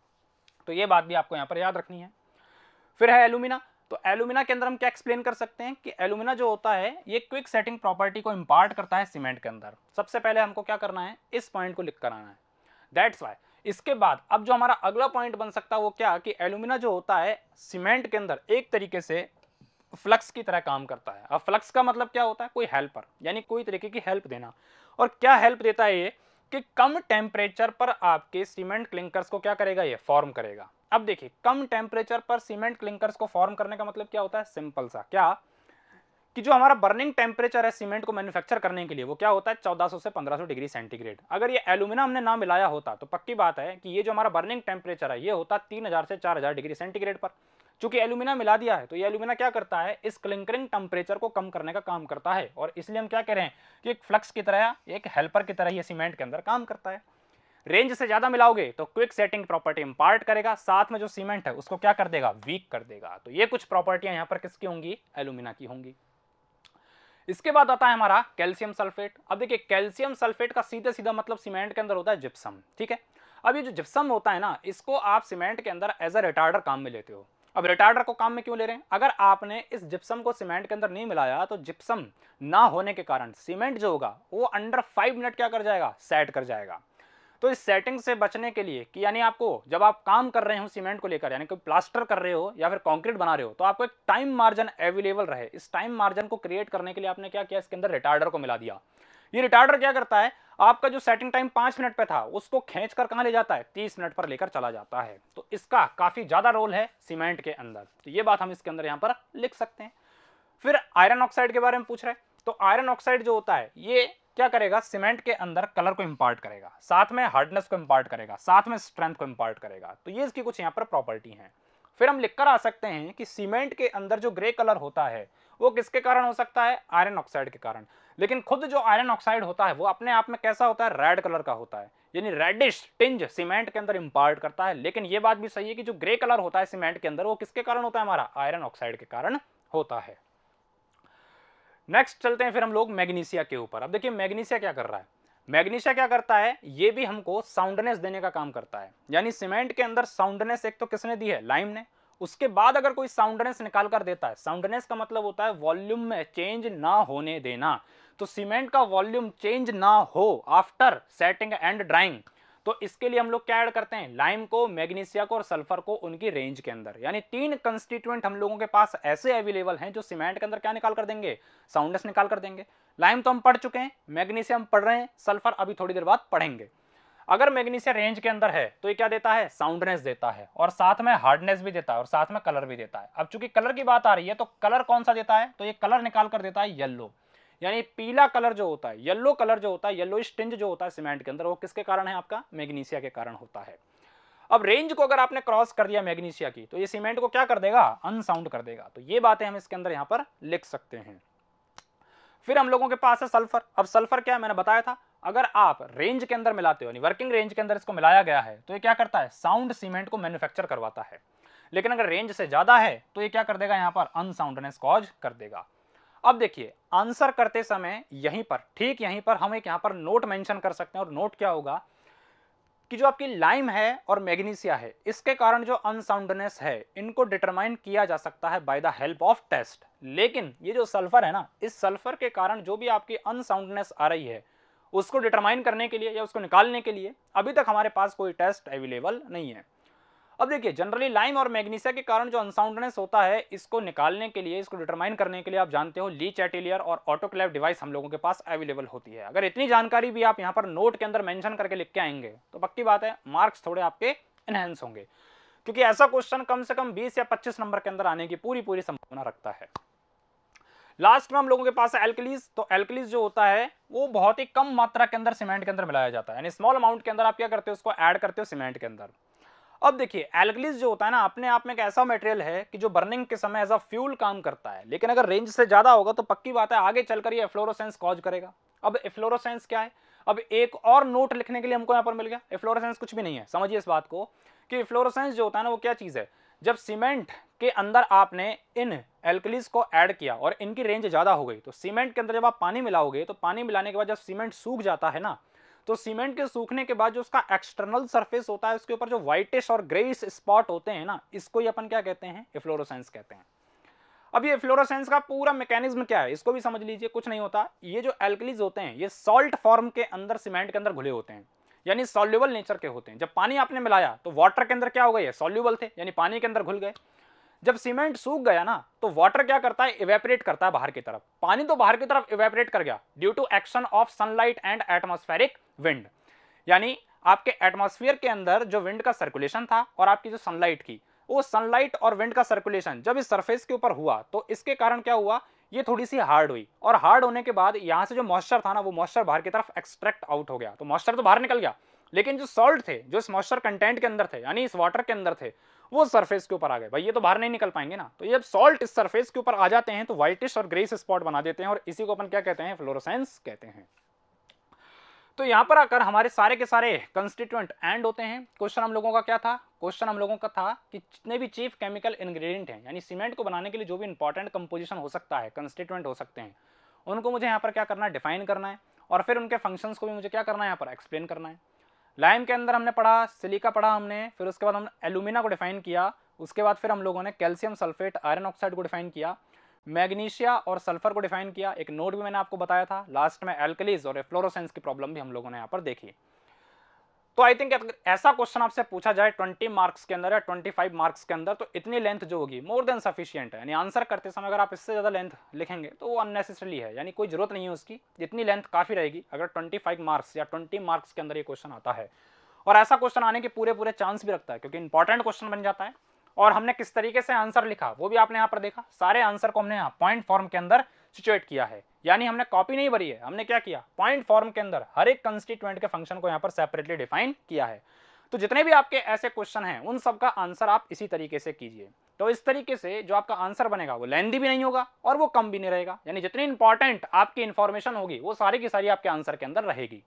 तो ये बात भी आपको यहाँ पर याद रखनी है फिर है एलुमिना तो एलुमिना के अंदर हम क्या एक्सप्लेन कर सकते हैं कि एलुमिना जो होता है ये क्विक सेटिंग प्रॉपर्टी को इम्पार्ट करता है सीमेंट के अंदर सबसे पहले हमको क्या करना है इस पॉइंट को लिख कर आना है दैट्स वाई इसके बाद अब जो हमारा अगला पॉइंट बन सकता है वो क्या कि एलुमिना जो होता है सीमेंट के अंदर एक तरीके से फ्लक्स की तरह काम करता है अब फ्लक्स का मतलब क्या होता है कोई हेल्पर यानी कोई तरीके की हेल्प देना और क्या हेल्प देता है ये कि कम टेम्परेचर पर आपके सीमेंट क्लिंकर्स को क्या करेगा ये फॉर्म करेगा अब देखिए कम टेम्परेचर पर सीमेंट क्लिंकर्स को फॉर्म करने का मतलब क्या होता है सिंपल सा क्या कि जो हमारा बर्निंग टेम्परेचर है सीमेंट को मैन्युफैक्चर करने के लिए वो क्या होता है 1400 से 1500 डिग्री सेंटीग्रेड अगर ये एलुमिना हमने ना मिलाया होता तो पक्की बात है कि ये जो हमारा बर्निंग टेम्परेचर है ये होता 3000 से 4000 डिग्री सेंटीग्रेड पर चूंकि एलुमिना मिला दिया है तो ये एलुमिना क्या करता है इस क्लिंकरिंग टेम्परेचर को कम करने का काम करता है और इसलिए हम क्या कह रहे हैं कि एक फ्लक्स की तरह एक हेल्पर की तरह यह सीमेंट के अंदर काम करता है रेंज से ज़्यादा मिलाओगे तो क्विक सेटिंग प्रॉपर्टी इंपार्ट करेगा साथ में जो सीमेंट है उसको क्या कर देगा वीक कर देगा तो ये कुछ प्रॉपर्टियां यहां पर किसकी होंगी एलुमिना की होंगी इसके बाद आता है हमारा कैल्शियम सल्फेट अब देखिए कैल्शियम सल्फेट का सीधे सीधा मतलब सीमेंट के अंदर होता है जिप्सम ठीक है अब ये जो जिप्सम होता है ना इसको आप सीमेंट के अंदर एज अ रिटार्डर काम में लेते हो अब रिटार्डर को काम में क्यों ले रहे हैं अगर आपने इस जिप्सम को सीमेंट के अंदर नहीं मिलाया तो जिप्सम ना होने के कारण सीमेंट जो होगा वो अंडर फाइव मिनट क्या कर जाएगा सेट कर जाएगा तो इस सेटिंग से बचने के लिए कि यानी आपको जब आप काम कर रहे हो सीमेंट को लेकर यानी कोई प्लास्टर कर रहे हो या फिर कॉन्क्रीट बना रहे हो तो आपको एक टाइम मार्जिन अवेलेबल रहे इस टाइम मार्जिन को क्रिएट करने के लिए आपने क्या किया इसके अंदर रिटार्डर को मिला दिया ये रिटार्डर क्या करता है आपका जो सेटिंग टाइम पांच मिनट पे था उसको खींच कर कहां ले जाता है तीस मिनट पर लेकर चला जाता है तो इसका काफ़ी ज़्यादा रोल है सीमेंट के अंदर तो ये बात हम इसके अंदर यहां पर लिख सकते हैं फिर आयरन ऑक्साइड के बारे में पूछ रहे हैं तो आयरन ऑक्साइड जो होता है ये क्या करेगा सीमेंट के अंदर कलर को इम्पार्ट करेगा साथ में हार्डनेस को इम्पार्ट करेगा साथ में स्ट्रेंथ को इम्पार्ट करेगा तो ये इसकी कुछ यहाँ पर प्रॉपर्टी हैं फिर हम लिखकर आ सकते हैं कि सीमेंट के अंदर जो ग्रे कलर होता है वो किसके कारण हो सकता है आयरन ऑक्साइड के कारण लेकिन खुद जो आयरन ऑक्साइड होता है वो अपने आप में कैसा होता है रेड कलर का होता है यानी रेडिश टिंज सीमेंट के अंदर इम्पार्ट करता है लेकिन ये बात भी सही है कि जो ग्रे कलर होता है सीमेंट के अंदर वो किसके कारण होता है हमारा आयरन ऑक्साइड के कारण होता है नेक्स्ट चलते हैं फिर हम लोग मैग्नीशिया के ऊपर अब देखिए मैग्नीशिया क्या कर रहा है मैग्नीशिया क्या करता है ये भी हमको साउंडनेस देने का काम करता है यानी सीमेंट के अंदर साउंडनेस एक तो किसने दी है लाइम ने उसके बाद अगर कोई साउंडनेस निकाल कर देता है साउंडनेस का मतलब होता है वॉल्यूम में चेंज ना होने देना तो सीमेंट का वॉल्यूम चेंज ना हो आफ्टर सेटिंग एंड ड्राइंग तो इसके लिए हम लोग क्या ऐड करते हैं लाइम को मैग्नीशिया को और सल्फर को उनकी रेंज के अंदर यानी तीन कंस्टिट्यूएंट हम लोगों के पास ऐसे अवेलेबल हैं जो सीमेंट के अंदर क्या निकाल कर देंगे साउंडस निकाल कर देंगे लाइम तो हम पढ़ चुके हैं मैग्नीशियम पढ़ रहे हैं सल्फर अभी थोड़ी देर बाद पढ़ेंगे अगर मैग्नीशिया रेंज के अंदर है तो ये क्या देता है साउंडनेस देता है और साथ में हार्डनेस भी देता है और साथ में कलर भी देता है अब चूंकि कलर की बात आ रही है तो कलर कौन सा देता है तो ये कलर निकाल कर देता है येल्लो यानी पीला कलर जो होता है येलो कलर जो होता है येलो स्टिंज जो होता है सीमेंट के अंदर वो किसके कारण है आपका मैग्नीशिया के कारण होता है अब रेंज को अगर आपने क्रॉस कर दिया मैग्नीशिया की तो ये सीमेंट को क्या कर देगा अनसाउंड कर देगा तो ये बातें हम इसके अंदर यहाँ पर लिख सकते हैं फिर हम लोगों के पास है सल्फर अब सल्फर क्या है मैंने बताया था अगर आप रेंज के अंदर मिलाते हो यानी वर्किंग रेंज के अंदर इसको मिलाया गया है तो ये क्या करता है साउंड सीमेंट को मैन्युफैक्चर करवाता है लेकिन अगर रेंज से ज़्यादा है तो ये क्या कर देगा यहाँ पर अनसाउंडनेस कॉज कर देगा अब देखिए आंसर करते समय यहीं पर ठीक यहीं पर हम एक यहाँ पर नोट मेंशन कर सकते हैं और नोट क्या होगा कि जो आपकी लाइम है और मैग्नीसिया है इसके कारण जो अनसाउंडनेस है इनको डिटरमाइन किया जा सकता है by the help of test लेकिन ये जो सल्फर है ना इस सल्फर के कारण जो भी आपकी अनसाउंडनेस आ रही है उसको डिटरमाइन करने के लिए या उसको निकालने के लिए अभी तक हमारे पास कोई टेस्ट अवेलेबल नहीं है अब देखिए जनरली लाइम और मैग्नीसिया के कारण जो अनसाउंडनेस होता है इसको निकालने के लिए इसको डिटरमाइन करने के लिए आप जानते हो ली चैटिलियर और ऑटोक्लेव डिवाइस हम लोगों के पास अवेलेबल होती है अगर इतनी जानकारी भी आप यहाँ पर नोट के अंदर मैंशन करके लिख के आएंगे तो पक्की बात है मार्क्स थोड़े आपके इनहेंस होंगे क्योंकि ऐसा क्वेश्चन कम से कम बीस या पच्चीस नंबर के अंदर आने की पूरी पूरी संभावना रखता है लास्ट में हम लोगों के पास है एल्कलीज तो एल्कलीज जो होता है वो बहुत ही कम मात्रा के अंदर सीमेंट के अंदर मिलाया जाता है यानी स्मॉल अमाउंट के अंदर आप क्या करते हो उसको ऐड करते हो सीमेंट के अंदर अब देखिए एल्गलिस जो होता है ना अपने आप में एक ऐसा मटेरियल है कि जो बर्निंग के समय एज अ फ्यूल काम करता है लेकिन अगर रेंज से ज़्यादा होगा तो पक्की बात है आगे चलकर ये एफ्लोरोसेंस कॉज करेगा अब एफ्लोरोसेंस क्या है अब एक और नोट लिखने के लिए हमको यहाँ पर मिल गया एफ्लोरोसेंस कुछ भी नहीं है समझिए इस बात को कि एफ्लोरोसेंस जो होता है ना वो क्या चीज़ है जब सीमेंट के अंदर आपने इन एल्कलीस को ऐड किया और इनकी रेंज ज़्यादा हो गई तो सीमेंट के अंदर जब आप पानी मिलाओगे तो पानी मिलाने के बाद जब सीमेंट सूख जाता है ना तो सीमेंट के सूखने के बाद जो उसका एक्सटर्नल सरफेस होता है उसके ऊपर जो व्हाइटिश और ग्रेइश स्पॉट होते हैं ना इसको ही अपन क्या कहते हैं इफ्लोरोसेंस कहते हैं अब ये फ्लोरोसेंस का पूरा मैकेनिज्म क्या है इसको भी समझ लीजिए कुछ नहीं होता ये जो एल्कलीज होते हैं ये सॉल्ट फॉर्म के अंदर सीमेंट के अंदर घुले होते हैं यानी सॉल्यूबल नेचर के होते हैं जब पानी आपने मिलाया तो वाटर के अंदर क्या हो गए सॉल्यूबल थे यानी पानी के अंदर घुल गए जब सीमेंट सूख गया ना तो वाटर क्या करता है इवेपरेट करता है बाहर की तरफ पानी तो बाहर की तरफ इवेपरेट कर गया due to action of sunlight and atmospheric wind यानी आपके एटमोस्फियर के अंदर जो विंड का सर्कुलेशन था और आपकी जो सनलाइट की वो सनलाइट और विंड का सर्कुलेशन जब इस सरफेस के ऊपर हुआ तो इसके कारण क्या हुआ ये थोड़ी सी हार्ड हुई और हार्ड होने के बाद यहाँ से जो मॉइस्चर था ना वो मॉइस्चर बाहर की तरफ एक्सट्रैक्ट आउट हो गया तो मॉइस्चर तो बाहर निकल गया लेकिन जो सॉल्ट थे जो इस मॉइस्चर कंटेंट के अंदर थे यानी इस वाटर के अंदर थे वो सरफेस के ऊपर आ गए भाई ये तो बाहर नहीं निकल पाएंगे ना तो ये जब सॉल्ट इस सरफेस के ऊपर आ जाते हैं तो व्हाइटिश और ग्रेस स्पॉट बना देते हैं और इसी को अपन क्या कहते हैं फ्लोरोसेंस कहते हैं तो यहाँ पर आकर हमारे सारे के सारे कंस्टिट्यूएंट एंड होते हैं क्वेश्चन हम लोगों का क्या था क्वेश्चन हम लोगों का था कि जितने भी चीफ केमिकल इंग्रेडिएंट हैं यानी सीमेंट को बनाने के लिए जो भी इंपॉर्टेंट कंपोजिशन हो सकता है कंस्टिट्यूएंट हो सकते हैं उनको मुझे यहाँ पर क्या करना है डिफाइन करना है और फिर उनके फंक्शंस को भी मुझे क्या करना है यहाँ पर एक्सप्लेन करना है लाइम के अंदर हमने पढ़ा सिलिका पढ़ा हमने फिर उसके बाद हमने एलुमिना को डिफाइन किया उसके बाद फिर हम लोगों ने कैल्शियम सल्फेट आयरन ऑक्साइड को डिफाइन किया मैग्नीशिया और सल्फर को डिफाइन किया एक नोट भी मैंने आपको बताया था लास्ट में एल्कलीज और फ्लोरोसेंस की प्रॉब्लम भी हम लोगों ने यहाँ पर देखी तो आई थिंक ऐसा क्वेश्चन आपसे पूछा जाए 20 मार्क्स के अंदर या 25 मार्क्स के अंदर तो इतनी लेंथ जो होगी मोर देन सफिशियंट है यानी आंसर करते समय अगर आप इससे ज़्यादा लेंथ लिखेंगे तो वो अननेसेसरी है यानी कोई जरूरत नहीं है उसकी जितनी लेंथ काफ़ी रहेगी अगर ट्वेंटी मार्क्स या ट्वेंटी मार्क्स के अंदर ये क्वेश्चन आता है और ऐसा क्वेश्चन आने के पूरे पूरे चांस भी रखता है क्योंकि इंपॉर्टेंट क्वेश्चन बन जाता है और हमने किस तरीके से आंसर लिखा वो भी आपने यहाँ पर देखा सारे आंसर को हमने यहाँ पॉइंट फॉर्म के अंदर सिचुएट किया है यानी हमने कॉपी नहीं भरी है हमने क्या किया पॉइंट फॉर्म के अंदर हर एक कंस्टिट्यूएंट के फंक्शन को यहाँ पर सेपरेटली डिफाइन किया है तो जितने भी आपके ऐसे क्वेश्चन हैं उन सब का आंसर आप इसी तरीके से कीजिए तो इस तरीके से जो आपका आंसर बनेगा वो लेंदी भी नहीं होगा और वो कम भी नहीं रहेगा यानी जितनी इंपॉर्टेंट आपकी इंफॉर्मेशन होगी वो सारी की सारी आपके आंसर के अंदर रहेगी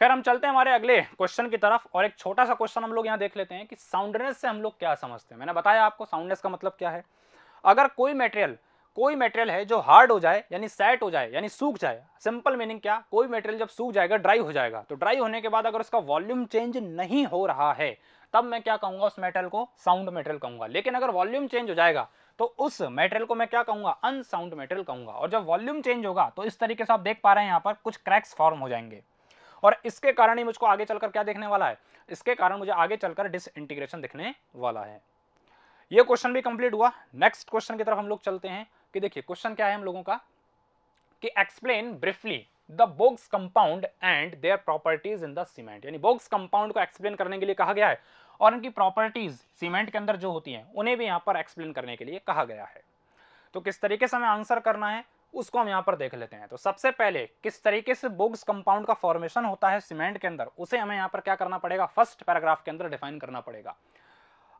खैर हम चलते हैं हमारे अगले क्वेश्चन की तरफ और एक छोटा सा क्वेश्चन हम लोग यहाँ देख लेते हैं कि साउंडनेस से हम लोग क्या समझते हैं मैंने बताया आपको साउंडनेस का मतलब क्या है अगर कोई मेटेरियल कोई मटेरियल है जो हार्ड हो जाए यानी सेट हो जाए यानी सूख जाए सिंपल मीनिंग क्या कोई मटेरियल जब सूख जाएगा ड्राई हो जाएगा तो ड्राई होने के बाद अगर उसका वॉल्यूम चेंज नहीं हो रहा है तब मैं क्या कहूंगा उस मेटेरियल को साउंड मेटेरियल कहूंगा लेकिन अगर वॉल्यूम चेंज हो जाएगा तो उस मेटेरियल को मैं क्या कहूंगा अनसाउंड मेटेरियल कहूंगा और जब वॉल्यूम चेंज होगा तो इस तरीके से आप देख पा रहे हैं यहाँ पर कुछ क्रैक्स फॉर्म हो जाएंगे और इसके कारण ही मुझको आगे चलकर क्या देखने वाला है इसके कारण मुझे आगे चलकर डिसइंटीग्रेशन दिखने वाला है ये क्वेश्चन भी कंप्लीट हुआ नेक्स्ट क्वेश्चन की तरफ हम लोग चलते हैं कि देखिए क्वेश्चन क्या है हम लोगों का कि explain briefly the Bogue's compound and their properties in the cement यानी बोक्स कंपाउंड को एक्सप्लेन करने के लिए कहा गया है और इनकी प्रॉपर्टीज सीमेंट के अंदर जो होती हैं उन्हें भी यहाँ पर एक्सप्लेन करने के लिए कहा गया है तो किस तरीके से हमें आंसर करना है उसको हम यहाँ पर देख लेते हैं तो सबसे पहले किस तरीके से बोग्स कंपाउंड का फॉर्मेशन होता है सीमेंट के अंदर उसे हमें यहाँ पर क्या करना पड़ेगा फर्स्ट पैराग्राफ के अंदर डिफाइन करना पड़ेगा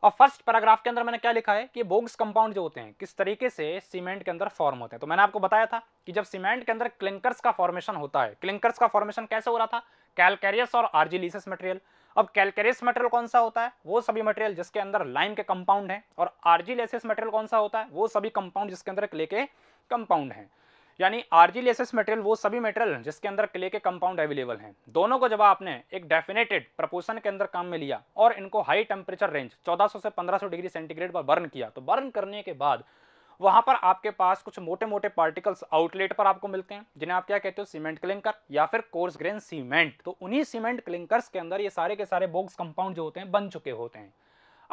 और फर्स्ट पैराग्राफ के अंदर मैंने क्या लिखा है कि बोग्स कंपाउंड जो होते हैं किस तरीके से सीमेंट के अंदर फॉर्म होते हैं तो मैंने आपको बताया था कि जब सीमेंट के अंदर क्लिंकर्स का फॉर्मेशन होता है क्लिंकर्स का फॉर्मेशन कैसे हो रहा था कैलकेरियस और आर्जिलीसियस मटेरियल अब कैलकेरियस मटेरियल कौन सा होता है वो सभी मटेरियल जिसके अंदर लाइम के कंपाउंड है और आर्जिलेसियस मटेरियल कौन सा होता है वो सभी कंपाउंड जिसके अंदर क्ले के कंपाउंड है यानी आर्जिलियस मटेरियल वो सभी मटेरियल जिसके अंदर क्ले के कंपाउंड अवेलेबल हैं दोनों को जब आपने एक डेफिनेटेड प्रपोशन के अंदर काम में लिया और इनको हाई टेम्परेचर रेंज 1400 से 1500 डिग्री सेंटीग्रेड पर बर्न किया तो बर्न करने के बाद वहां पर आपके पास कुछ मोटे मोटे पार्टिकल्स आउटलेट पर आपको मिलते हैं जिन्हें आप क्या कहते हो सीमेंट क्लिंकर या फिर कोर्स ग्रेन सीमेंट तो उन्हीं सीमेंट क्लिंकर्स के अंदर ये सारे के सारे बॉक्स कंपाउंड जो होते हैं बन चुके होते हैं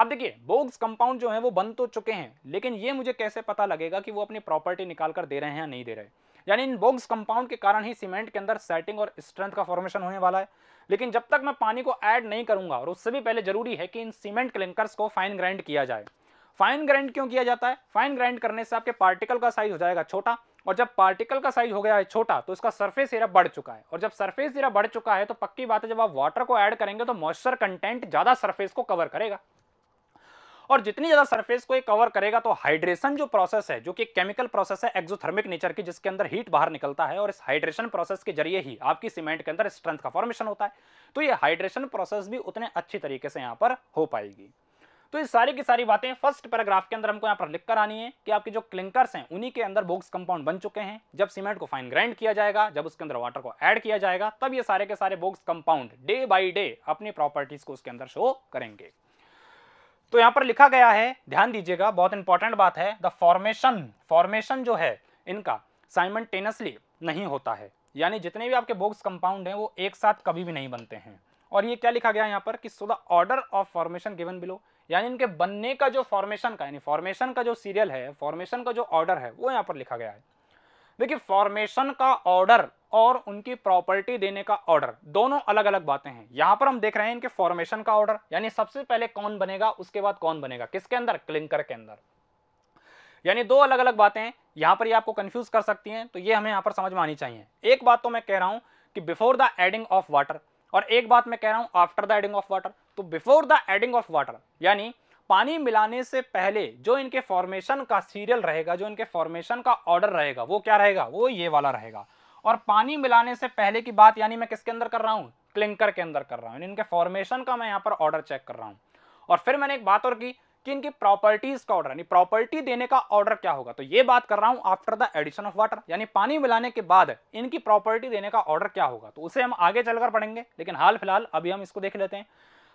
अब देखिए बोग्स कंपाउंड जो है वो बन तो चुके हैं लेकिन ये मुझे कैसे पता लगेगा कि वो अपनी प्रॉपर्टी निकाल कर दे रहे हैं या नहीं दे रहे यानी इन बोग्स कंपाउंड के कारण ही सीमेंट के अंदर सेटिंग और स्ट्रेंथ का फॉर्मेशन होने वाला है लेकिन जब तक मैं पानी को ऐड नहीं करूंगा और उससे भी पहले जरूरी है कि इन सीमेंट क्लिंकर्स को फाइन ग्राइंड किया जाए फाइन ग्राइंड क्यों किया जाता है फाइन ग्राइंड करने से आपके पार्टिकल का साइज हो जाएगा छोटा और जब पार्टिकल का साइज हो गया है छोटा तो इसका सरफेस एरिया बढ़ चुका है और जब सरफेस एरिया बढ़ चुका है तो पक्की बात है जब आप वाटर को ऐड करेंगे तो मॉइस्चर कंटेंट ज़्यादा सरफेस को कवर करेगा और जितनी ज़्यादा सरफेस को ये कवर करेगा तो हाइड्रेशन जो प्रोसेस है जो कि केमिकल प्रोसेस है एक्जोथर्मिक नेचर की जिसके अंदर हीट बाहर निकलता है और इस हाइड्रेशन प्रोसेस के जरिए ही आपकी सीमेंट के अंदर स्ट्रेंथ का फॉर्मेशन होता है तो ये हाइड्रेशन प्रोसेस भी उतने अच्छी तरीके से यहाँ पर हो पाएगी तो ये सारी की सारी बातें फर्स्ट पैराग्राफ के अंदर हमको यहाँ पर लिख कर आनी है कि आपके जो क्लिंकर्स हैं उन्हीं के अंदर बोक्स कंपाउंड बन चुके हैं जब सीमेंट को फाइन ग्राइंड किया जाएगा जब उसके अंदर वाटर को ऐड किया जाएगा तब ये सारे के सारे Bogue's compound day by day अपनी प्रॉपर्टीज को उसके अंदर शो करेंगे तो यहाँ पर लिखा गया है ध्यान दीजिएगा बहुत इंपॉर्टेंट बात है द फॉर्मेशन फॉर्मेशन जो है इनका साइमल्टेनियसली नहीं होता है यानी जितने भी आपके बोक्स कंपाउंड हैं वो एक साथ कभी भी नहीं बनते हैं और ये क्या लिखा गया यहाँ पर कि so the order of formation given below यानी इनके बनने का जो फॉर्मेशन का यानी फॉर्मेशन का जो सीरियल है फॉर्मेशन का जो ऑर्डर है वो यहाँ पर लिखा गया है देखिए फॉर्मेशन का ऑर्डर और उनकी प्रॉपर्टी देने का ऑर्डर दोनों अलग अलग बातें हैं यहां पर हम देख रहे हैं इनके फॉर्मेशन का ऑर्डर यानी सबसे पहले कौन बनेगा उसके बाद कौन बनेगा किसके अंदर क्लिंकर के अंदर यानी दो अलग अलग बातें यहां पर ये आपको कंफ्यूज कर सकती हैं तो ये हमें यहां पर समझ में आनी चाहिए एक बात तो मैं कह रहा हूं कि before the adding of water और एक बात मैं कह रहा हूं after the adding of water तो before the adding of water यानी पानी मिलाने से पहले जो इनके फॉर्मेशन का सीरियल रहेगा जो इनके फॉर्मेशन का ऑर्डर रहेगा वो क्या रहेगा वो ये वाला रहेगा और पानी मिलाने से पहले की बात यानी मैं किसके अंदर कर रहा हूँ क्लिंकर के अंदर कर रहा हूँ इनके फॉर्मेशन का मैं यहाँ पर ऑर्डर चेक कर रहा हूँ और फिर मैंने एक बात और की कि इनकी प्रॉपर्टीज का ऑर्डर यानी प्रॉपर्टी देने का ऑर्डर क्या होगा तो ये बात कर रहा हूँ after the addition of water यानी पानी मिलाने के बाद इनकी प्रॉपर्टी देने का ऑर्डर क्या होगा तो उसे हम आगे चलकर पढ़ेंगे लेकिन हाल फिलहाल अभी हम इसको देख लेते हैं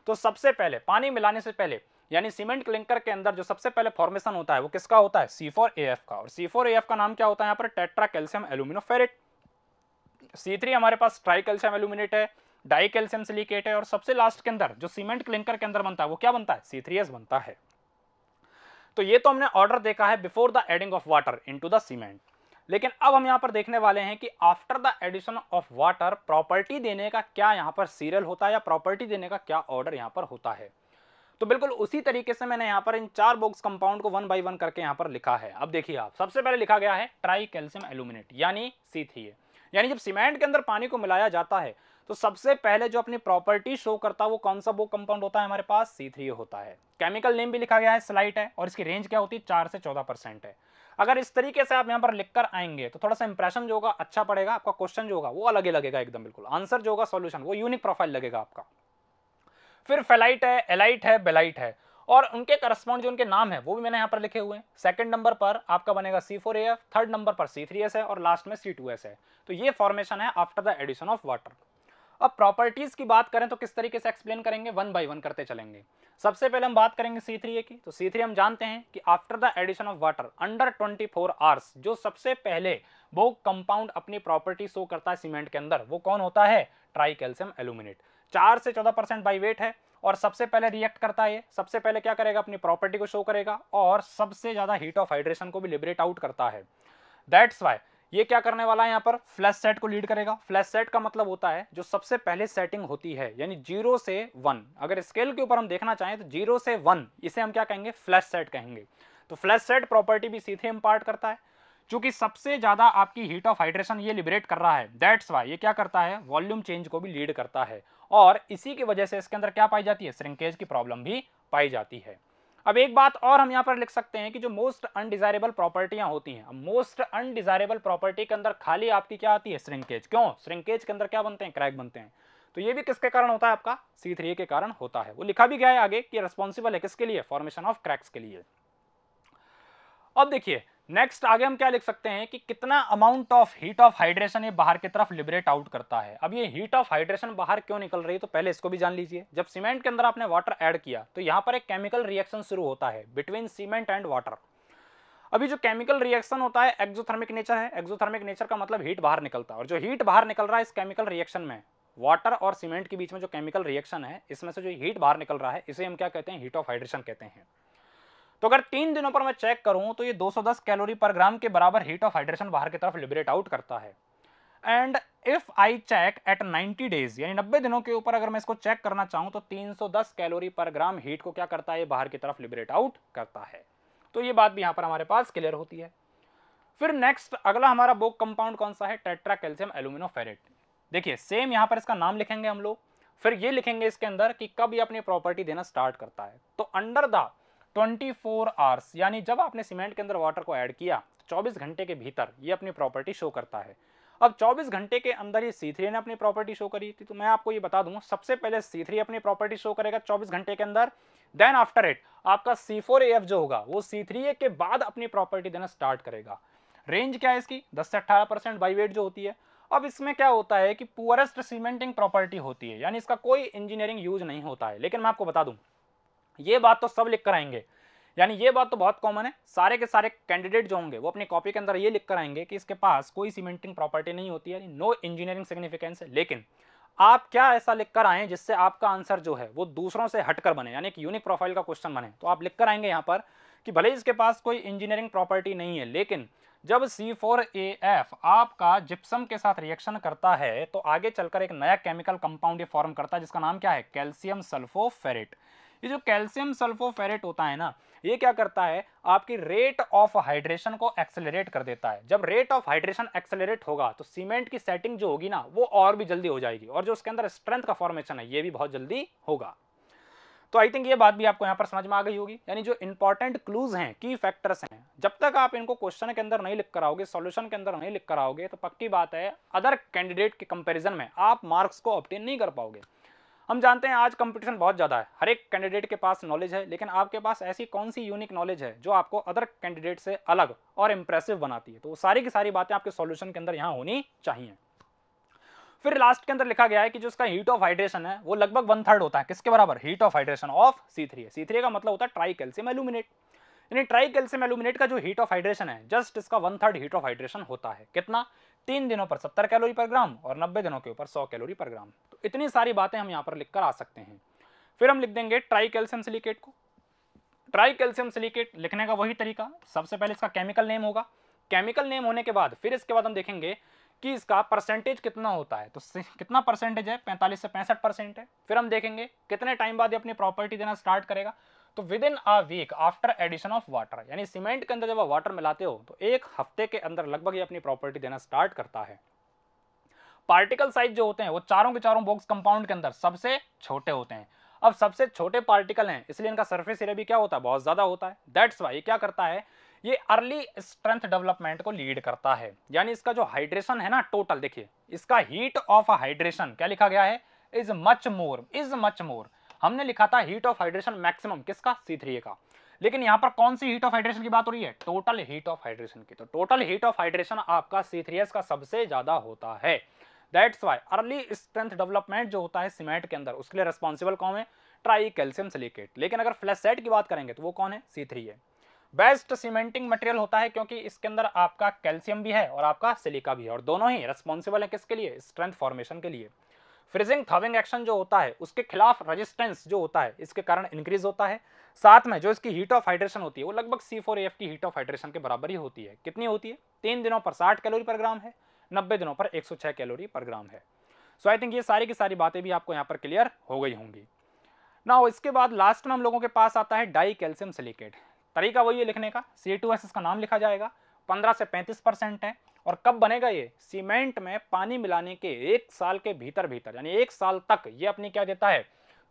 तो सबसे पहले पानी मिलाने से पहले यानी सीमेंट क्लिंकर के अंदर जो सबसे पहले फॉर्मेशन होता है वो किसका होता है सी फोर ए एफ का और सी फोर ए एफ का नाम क्या होता है यहाँ पर tetra calcium aluminoferrite C three हमारे पास ट्राई कैल्शियम एल्यूमिनेट है डाई कैल्शियम सिलिकेट है और सबसे लास्ट के अंदर जो सीमेंट क्लिंकर के अंदर बनता है वो क्या बनता है सी थ्री एस बनता है तो ये तो हमने ऑर्डर देखा है before the adding of water into the cement लेकिन अब हम यहाँ पर देखने वाले हैं कि after the addition of water property देने का क्या यहाँ पर सीरियल होता है या प्रॉपर्टी देने का क्या ऑर्डर यहाँ पर होता है तो बिल्कुल उसी तरीके से मैंने यहाँ पर इन चार बॉक्स कंपाउंड को वन बाई वन करके यहाँ पर लिखा है अब देखिए आप सबसे पहले लिखा गया है ट्राई कैल्शियम एल्यूमिनेट यानी सी थी यानी जब सीमेंट के अंदर पानी को मिलाया जाता है तो सबसे पहले जो अपनी प्रॉपर्टी शो करता है वो कौन सा वो कंपाउंड होता है हमारे पास सी थ्री होता है केमिकल नेम भी लिखा गया है स्लाइट है और इसकी रेंज क्या होती है चार से चौदह परसेंट है अगर इस तरीके से आप यहाँ पर लिखकर आएंगे तो थोड़ा सा इंप्रेशन जो होगा अच्छा पड़ेगा आपका क्वेश्चन जो होगा वो अलग ही लगेगा एकदम बिल्कुल आंसर जो होगा सोल्यूशन वो यूनिक प्रोफाइल लगेगा आपका फिर फेलाइट है एलाइट है बेलाइट है और उनके करस्पॉन्ड जो उनके नाम है वो भी मैंने यहाँ पर लिखे हुए हैं सेकंड नंबर पर आपका बनेगा C four F third number पर सी थ्री एस है और लास्ट में सी टू एस है तो ये फॉर्मेशन है after the addition of water अब प्रॉपर्टीज़ की बात करें तो किस तरीके से एक्सप्लेन करेंगे वन बाई वन करते चलेंगे सबसे पहले हम बात करेंगे सी थ्री ए की तो सी थ्री हम जानते हैं कि after the addition of water under twenty four hours जो सबसे पहले वो कंपाउंड अपनी प्रॉपर्टी शो करता है सीमेंट के अंदर वो कौन होता है ट्राई कैल्शियम एलुमिनेट चार से चौदह परसेंट बाई वेट है और सबसे पहले रिएक्ट करता है सबसे पहले क्या करेगा अपनी प्रॉपर्टी को शो करेगा और सबसे ज़्यादा हीट ऑफ हाइड्रेशन को भी लिबरेट आउट करता है दैट्स वाई ये क्या करने वाला है यहाँ पर फ्लैश सेट को लीड करेगा फ्लैश सेट का मतलब होता है जो सबसे पहले सेटिंग होती है यानी जीरो से वन अगर स्केल के ऊपर हम देखना चाहें तो जीरो से वन इसे हम क्या कहेंगे फ्लैश सेट कहेंगे तो फ्लैश सेट प्रॉपर्टी भी सीधे इम्पार्ट करता है क्योंकि सबसे ज़्यादा आपकी हीट ऑफ हाइड्रेशन ये लिबरेट कर रहा है दैट्स वाई ये क्या करता है वॉल्यूम चेंज को भी लीड करता है और इसी की वजह से इसके अंदर क्या पाई जाती है श्रिंकेज की प्रॉब्लम भी पाई जाती है अब एक बात और हम यहाँ पर लिख सकते हैं कि जो मोस्ट अनडिजायरेबल प्रॉपर्टियां होती हैं मोस्ट अनडिजायरेबल प्रॉपर्टी के अंदर खाली आपकी क्या आती है श्रिंकेज क्यों श्रिंकेज के अंदर क्या बनते हैं क्रैक बनते हैं तो ये भी किसके कारण होता है आपका सी थ्री के कारण होता है वो लिखा भी गया है आगे कि रिस्पॉन्सिबल है किसके लिए फॉर्मेशन ऑफ क्रैक्स के लिए अब देखिए नेक्स्ट आगे हम क्या लिख सकते हैं कि कितना amount of heat of hydration ये बाहर की तरफ लिबरेट आउट करता है अब ये हीट ऑफ हाइड्रेशन बाहर क्यों निकल रही है तो पहले इसको भी जान लीजिए जब सीमेंट के अंदर आपने वाटर ऐड किया तो यहाँ पर एक केमिकल रिएक्शन शुरू होता है बिटवीन सीमेंट एंड वाटर अभी जो केमिकल रिएक्शन होता है एक्जोथर्मिक नेचर है एक्जोथर्मिक नेचर का मतलब हीट बाहर निकलता है और जो हीट बाहर निकल रहा है इस केमिकल रिएक्शन में वाटर और सीमेंट के बीच में जो केमिकल रिएक्शन है इसमें से जो हीट बाहर निकल रहा है इसे हम क्या कहते हैं हीट ऑफ हाइड्रेशन कहते हैं तो अगर तीन दिनों पर मैं चेक करूं तो ये 210 कैलोरी पर ग्राम के बराबर हीट ऑफ हाइड्रेशन बाहर की तरफ लिबरेट आउट करता है and if I check at 90 days यानी 90 दिनों के ऊपर अगर मैं इसको चेक करना चाहूं तो 310 कैलोरी पर ग्राम हीट को क्या करता है बाहर की तरफ लिबरेट आउट करता है तो ये बात भी यहाँ पर हमारे पास क्लियर होती है फिर नेक्स्ट अगला हमारा बोक कंपाउंड कौन सा है टेट्रा कैल्शियम एल्यूमिनोफेरेट देखिए सेम यहाँ पर इसका नाम लिखेंगे हम लोग फिर ये लिखेंगे इसके अंदर कि कब ये अपनी प्रॉपर्टी देना स्टार्ट करता है तो under the twenty four hours यानी जब आपने सीमेंट के अंदर वाटर को ऐड किया चौबीस घंटे के भीतर ये अपनी प्रॉपर्टी शो करता है अब 24 घंटे के अंदर ही सीथरी ने अपनी प्रॉपर्टी शो करी थी तो मैं आपको ये बता दूं सबसे पहले सीथरी अपनी प्रॉपर्टी शो करेगा 24 घंटे के अंदर देन आफ्टर इट आपका सी एफ जो होगा वो सी ए के बाद अपनी प्रॉपर्टी देना स्टार्ट करेगा रेंज क्या है इसकी 10 से 18 परसेंट बाई वेट जो होती है अब इसमें क्या होता है कि पुअरेस्ट सीमेंटिंग प्रॉपर्टी होती है यानी इसका कोई इंजीनियरिंग यूज नहीं होता है लेकिन मैं आपको बता दूँ ये बात तो सब लिख कर आएंगे यानी ये बात तो बहुत कॉमन है सारे के सारे कैंडिडेट जो होंगे वो अपनी कॉपी के अंदर ये लिख कर आएंगे कि इसके पास कोई सीमेंटिंग प्रॉपर्टी नहीं होती यानी नो इंजीनियरिंग सिग्निफिकेंस है लेकिन आप क्या ऐसा लिख कर आएँ जिससे आपका आंसर जो है वो दूसरों से हटकर बने यानी कि यूनिक प्रोफाइल का क्वेश्चन बने तो आप लिख कर आएंगे यहाँ पर कि भले इसके पास कोई इंजीनियरिंग प्रॉपर्टी नहीं है लेकिन जब एफ आपका जिप्सम के साथ रिएक्शन करता है तो आगे चलकर एक नया केमिकल कंपाउंड ये फॉर्म करता है जिसका नाम क्या है कैल्शियम सल्फोफेरेट ये जो कैल्शियम सल्फोफेरेट होता है ना ये क्या करता है आपकी रेट ऑफ हाइड्रेशन को एक्सेलरेट कर देता है जब रेट ऑफ हाइड्रेशन एक्सेलरेट होगा तो सीमेंट की सेटिंग जो होगी ना वो और भी जल्दी हो जाएगी और जो उसके अंदर स्ट्रेंथ का फॉर्मेशन है ये भी बहुत जल्दी होगा तो आई थिंक ये बात भी आपको यहाँ पर समझ में आ गई होगी यानी जो इंपॉर्टेंट क्लूज हैं की फैक्टर्स हैं जब तक आप इनको क्वेश्चन के अंदर नहीं लिख कर आओगे सॉल्यूशन के अंदर नहीं लिख कर आओगे तो पक्की बात है अदर कैंडिडेट के कंपैरिजन में आप मार्क्स को ऑप्टेन नहीं कर पाओगे हम जानते हैं आज कंपटीशन बहुत ज़्यादा है हर एक कैंडिडेट के पास नॉलेज है लेकिन आपके पास ऐसी कौन सी यूनिक नॉलेज है जो आपको अदर कैंडिडेट से अलग और इम्प्रेसिव बनाती है तो सारी की सारी बातें आपके सॉल्यूशन के अंदर यहाँ होनी चाहिए फिर लास्ट के अंदर लिखा गया है कि जो उसका हीट ऑफ हाइड्रेशन है वो लगभग वन थर्ड होता है किसके बराबर heat of hydration of C three C three का मतलब होता है ट्राई कैल्सियम एलुमिनेट यानी ट्राई कैल्सियम एलुमिनेट का जो हीट ऑफ हाइड्रेशन है जस्ट इसका one third heat of hydration होता है कितना तीन दिनों पर सत्तर कैलोरी पर ग्राम और नब्बे दिनों के ऊपर सौ कैलोरी पर ग्राम इतनी सारी बातें हम यहाँ पर लिख कर आ सकते हैं फिर हम लिख देंगे ट्राई कैल्शियम सिलिकेट को ट्राई कैल्शियम सिलिकेट लिखने का वही तरीका सबसे पहले इसका केमिकल नेम होगा केमिकल नेम होने के बाद फिर इसके बाद हम देखेंगे कि इसका परसेंटेज कितना होता है तो कितना परसेंटेज है 45 से पैंसठ परसेंट है फिर हम देखेंगे कितने टाइम बाद ये अपनी प्रॉपर्टी देना स्टार्ट करेगा तो within a week after addition of water यानी सीमेंट के अंदर जब आप वाटर मिलाते हो तो एक हफ्ते के अंदर लगभग ये अपनी प्रॉपर्टी देना स्टार्ट करता है पार्टिकल साइज जो होते हैं वो चारों के चारों बॉक्स कंपाउंड के अंदर सबसे छोटे होते हैं अब सबसे छोटे पार्टिकल हैं इसलिए इनका सरफेस एरिया भी क्या होता है बहुत ज़्यादा होता है दैट्स वाई ये क्या करता है ये अर्ली स्ट्रेंथ डेवलपमेंट को लीड करता है यानी इसका जो हाइड्रेशन है ना टोटल देखिए इसका हीट ऑफ हाइड्रेशन क्या लिखा गया है is much more is much more हमने लिखा था हीट ऑफ हाइड्रेशन मैक्सिमम किसका सी थ्री का लेकिन यहाँ पर कौन सी हीट ऑफ हाइड्रेशन की बात हो रही है टोटल हीट ऑफ हाइड्रेशन की तो टोटल हीट ऑफ हाइड्रेशन आपका सी थ्री एस का सबसे ज़्यादा होता है that's why early strength development जो होता है सीमेंट के अंदर उसके लिए रिस्पॉन्सिबल कौन है ट्राई कैल्शियम सिलिकेट लेकिन अगर फ्लैशसेट की बात करेंगे तो वो कौन है सी है बेस्ट सीमेंटिंग मटेरियल होता है क्योंकि इसके अंदर आपका कैल्शियम भी है और आपका सिलिका भी है और दोनों ही रिस्पॉन्सिबल है किसके लिए स्ट्रेंथ फॉर्मेशन के लिए फ्रिजिंग थविंग एक्शन जो होता है उसके खिलाफ रेजिस्टेंस जो होता है इसके कारण इंक्रीज होता है साथ में जो इसकी हीट ऑफ हाइड्रेशन होती है वो लगभग सी की हीट ऑफ हाइड्रेशन के बराबर ही होती है कितनी होती है तीन दिनों पर साठ कैलोरी पर ग्राम है नब्बे दिनों पर 106 कैलोरी पर ग्राम है सो आई थिंक ये सारी की सारी बातें भी आपको यहाँ पर क्लियर हो गई होंगी ना इसके बाद लास्ट में हम लोगों के पास आता है डाई कैल्शियम सिलिकेट तरीका वही है लिखने का सी टू एस इसका नाम लिखा जाएगा पंद्रह से पैंतीस परसेंट है और कब बनेगा ये सीमेंट में पानी मिलाने के एक साल के भीतर भीतर यानी एक साल तक ये अपनी क्या देता है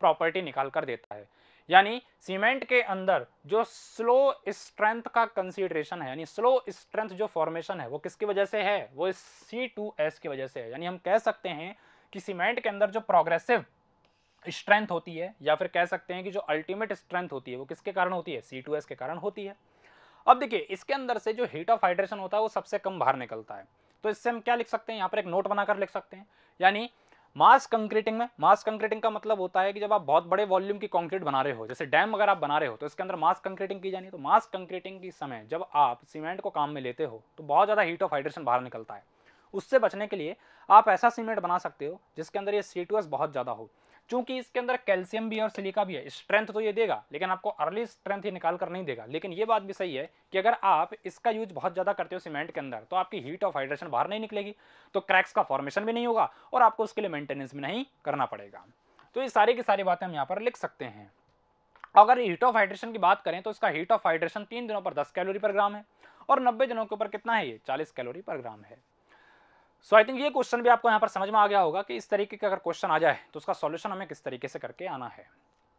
प्रॉपर्टी निकाल कर देता है यानी सीमेंट के अंदर जो स्लो स्ट्रेंथ का कंसीडरेशन है यानी स्लो स्ट्रेंथ जो फॉर्मेशन है वो किसकी वजह से है वो सी टू एस की वजह से है यानी हम कह सकते हैं कि सीमेंट के अंदर जो प्रोग्रेसिव स्ट्रेंथ होती है या फिर कह सकते हैं कि जो अल्टीमेट स्ट्रेंथ होती है वो किसके कारण होती है सी टू एस के कारण होती है अब देखिए इसके अंदर से जो हीट ऑफ हाइड्रेशन होता है वो सबसे कम बाहर निकलता है तो इससे हम क्या लिख सकते हैं यहाँ पर एक नोट बनाकर लिख सकते हैं यानी मास कंक्रीटिंग में मास कंक्रीटिंग का मतलब होता है कि जब आप बहुत बड़े वॉल्यूम की कंक्रीट बना रहे हो जैसे डैम अगर आप बना रहे हो तो इसके अंदर मास कंक्रीटिंग की जानी है तो मास कंक्रीटिंग के समय जब आप सीमेंट को काम में लेते हो तो बहुत ज़्यादा हीट ऑफ हाइड्रेशन बाहर निकलता है उससे बचने के लिए आप ऐसा सीमेंट बना सकते हो जिसके अंदर ये सी बहुत ज़्यादा हो चूंकि इसके अंदर कैल्शियम भी है और सिलिका भी है स्ट्रेंथ तो ये देगा लेकिन आपको अर्ली स्ट्रेंथ ही निकाल कर नहीं देगा लेकिन ये बात भी सही है कि अगर आप इसका यूज बहुत ज़्यादा करते हो सीमेंट के अंदर तो आपकी हीट ऑफ हाइड्रेशन बाहर नहीं निकलेगी तो क्रैक्स का फॉर्मेशन भी नहीं होगा और आपको उसके लिए मेंटेनेंस भी नहीं करना पड़ेगा तो ये सारी की सारी बातें हम यहाँ पर लिख सकते हैं अगर हीट ऑफ हाइड्रेशन की बात करें तो इसका हीट ऑफ हाइड्रेशन तीन दिनों पर दस कैलोरी पर ग्राम है और नब्बे दिनों के ऊपर कितना है ये चालीस कैलोरी पर ग्राम है सो आई थिंक ये क्वेश्चन भी आपको यहाँ पर समझ में आ गया होगा कि इस तरीके का अगर क्वेश्चन आ जाए तो उसका सॉल्यूशन हमें किस तरीके से करके आना है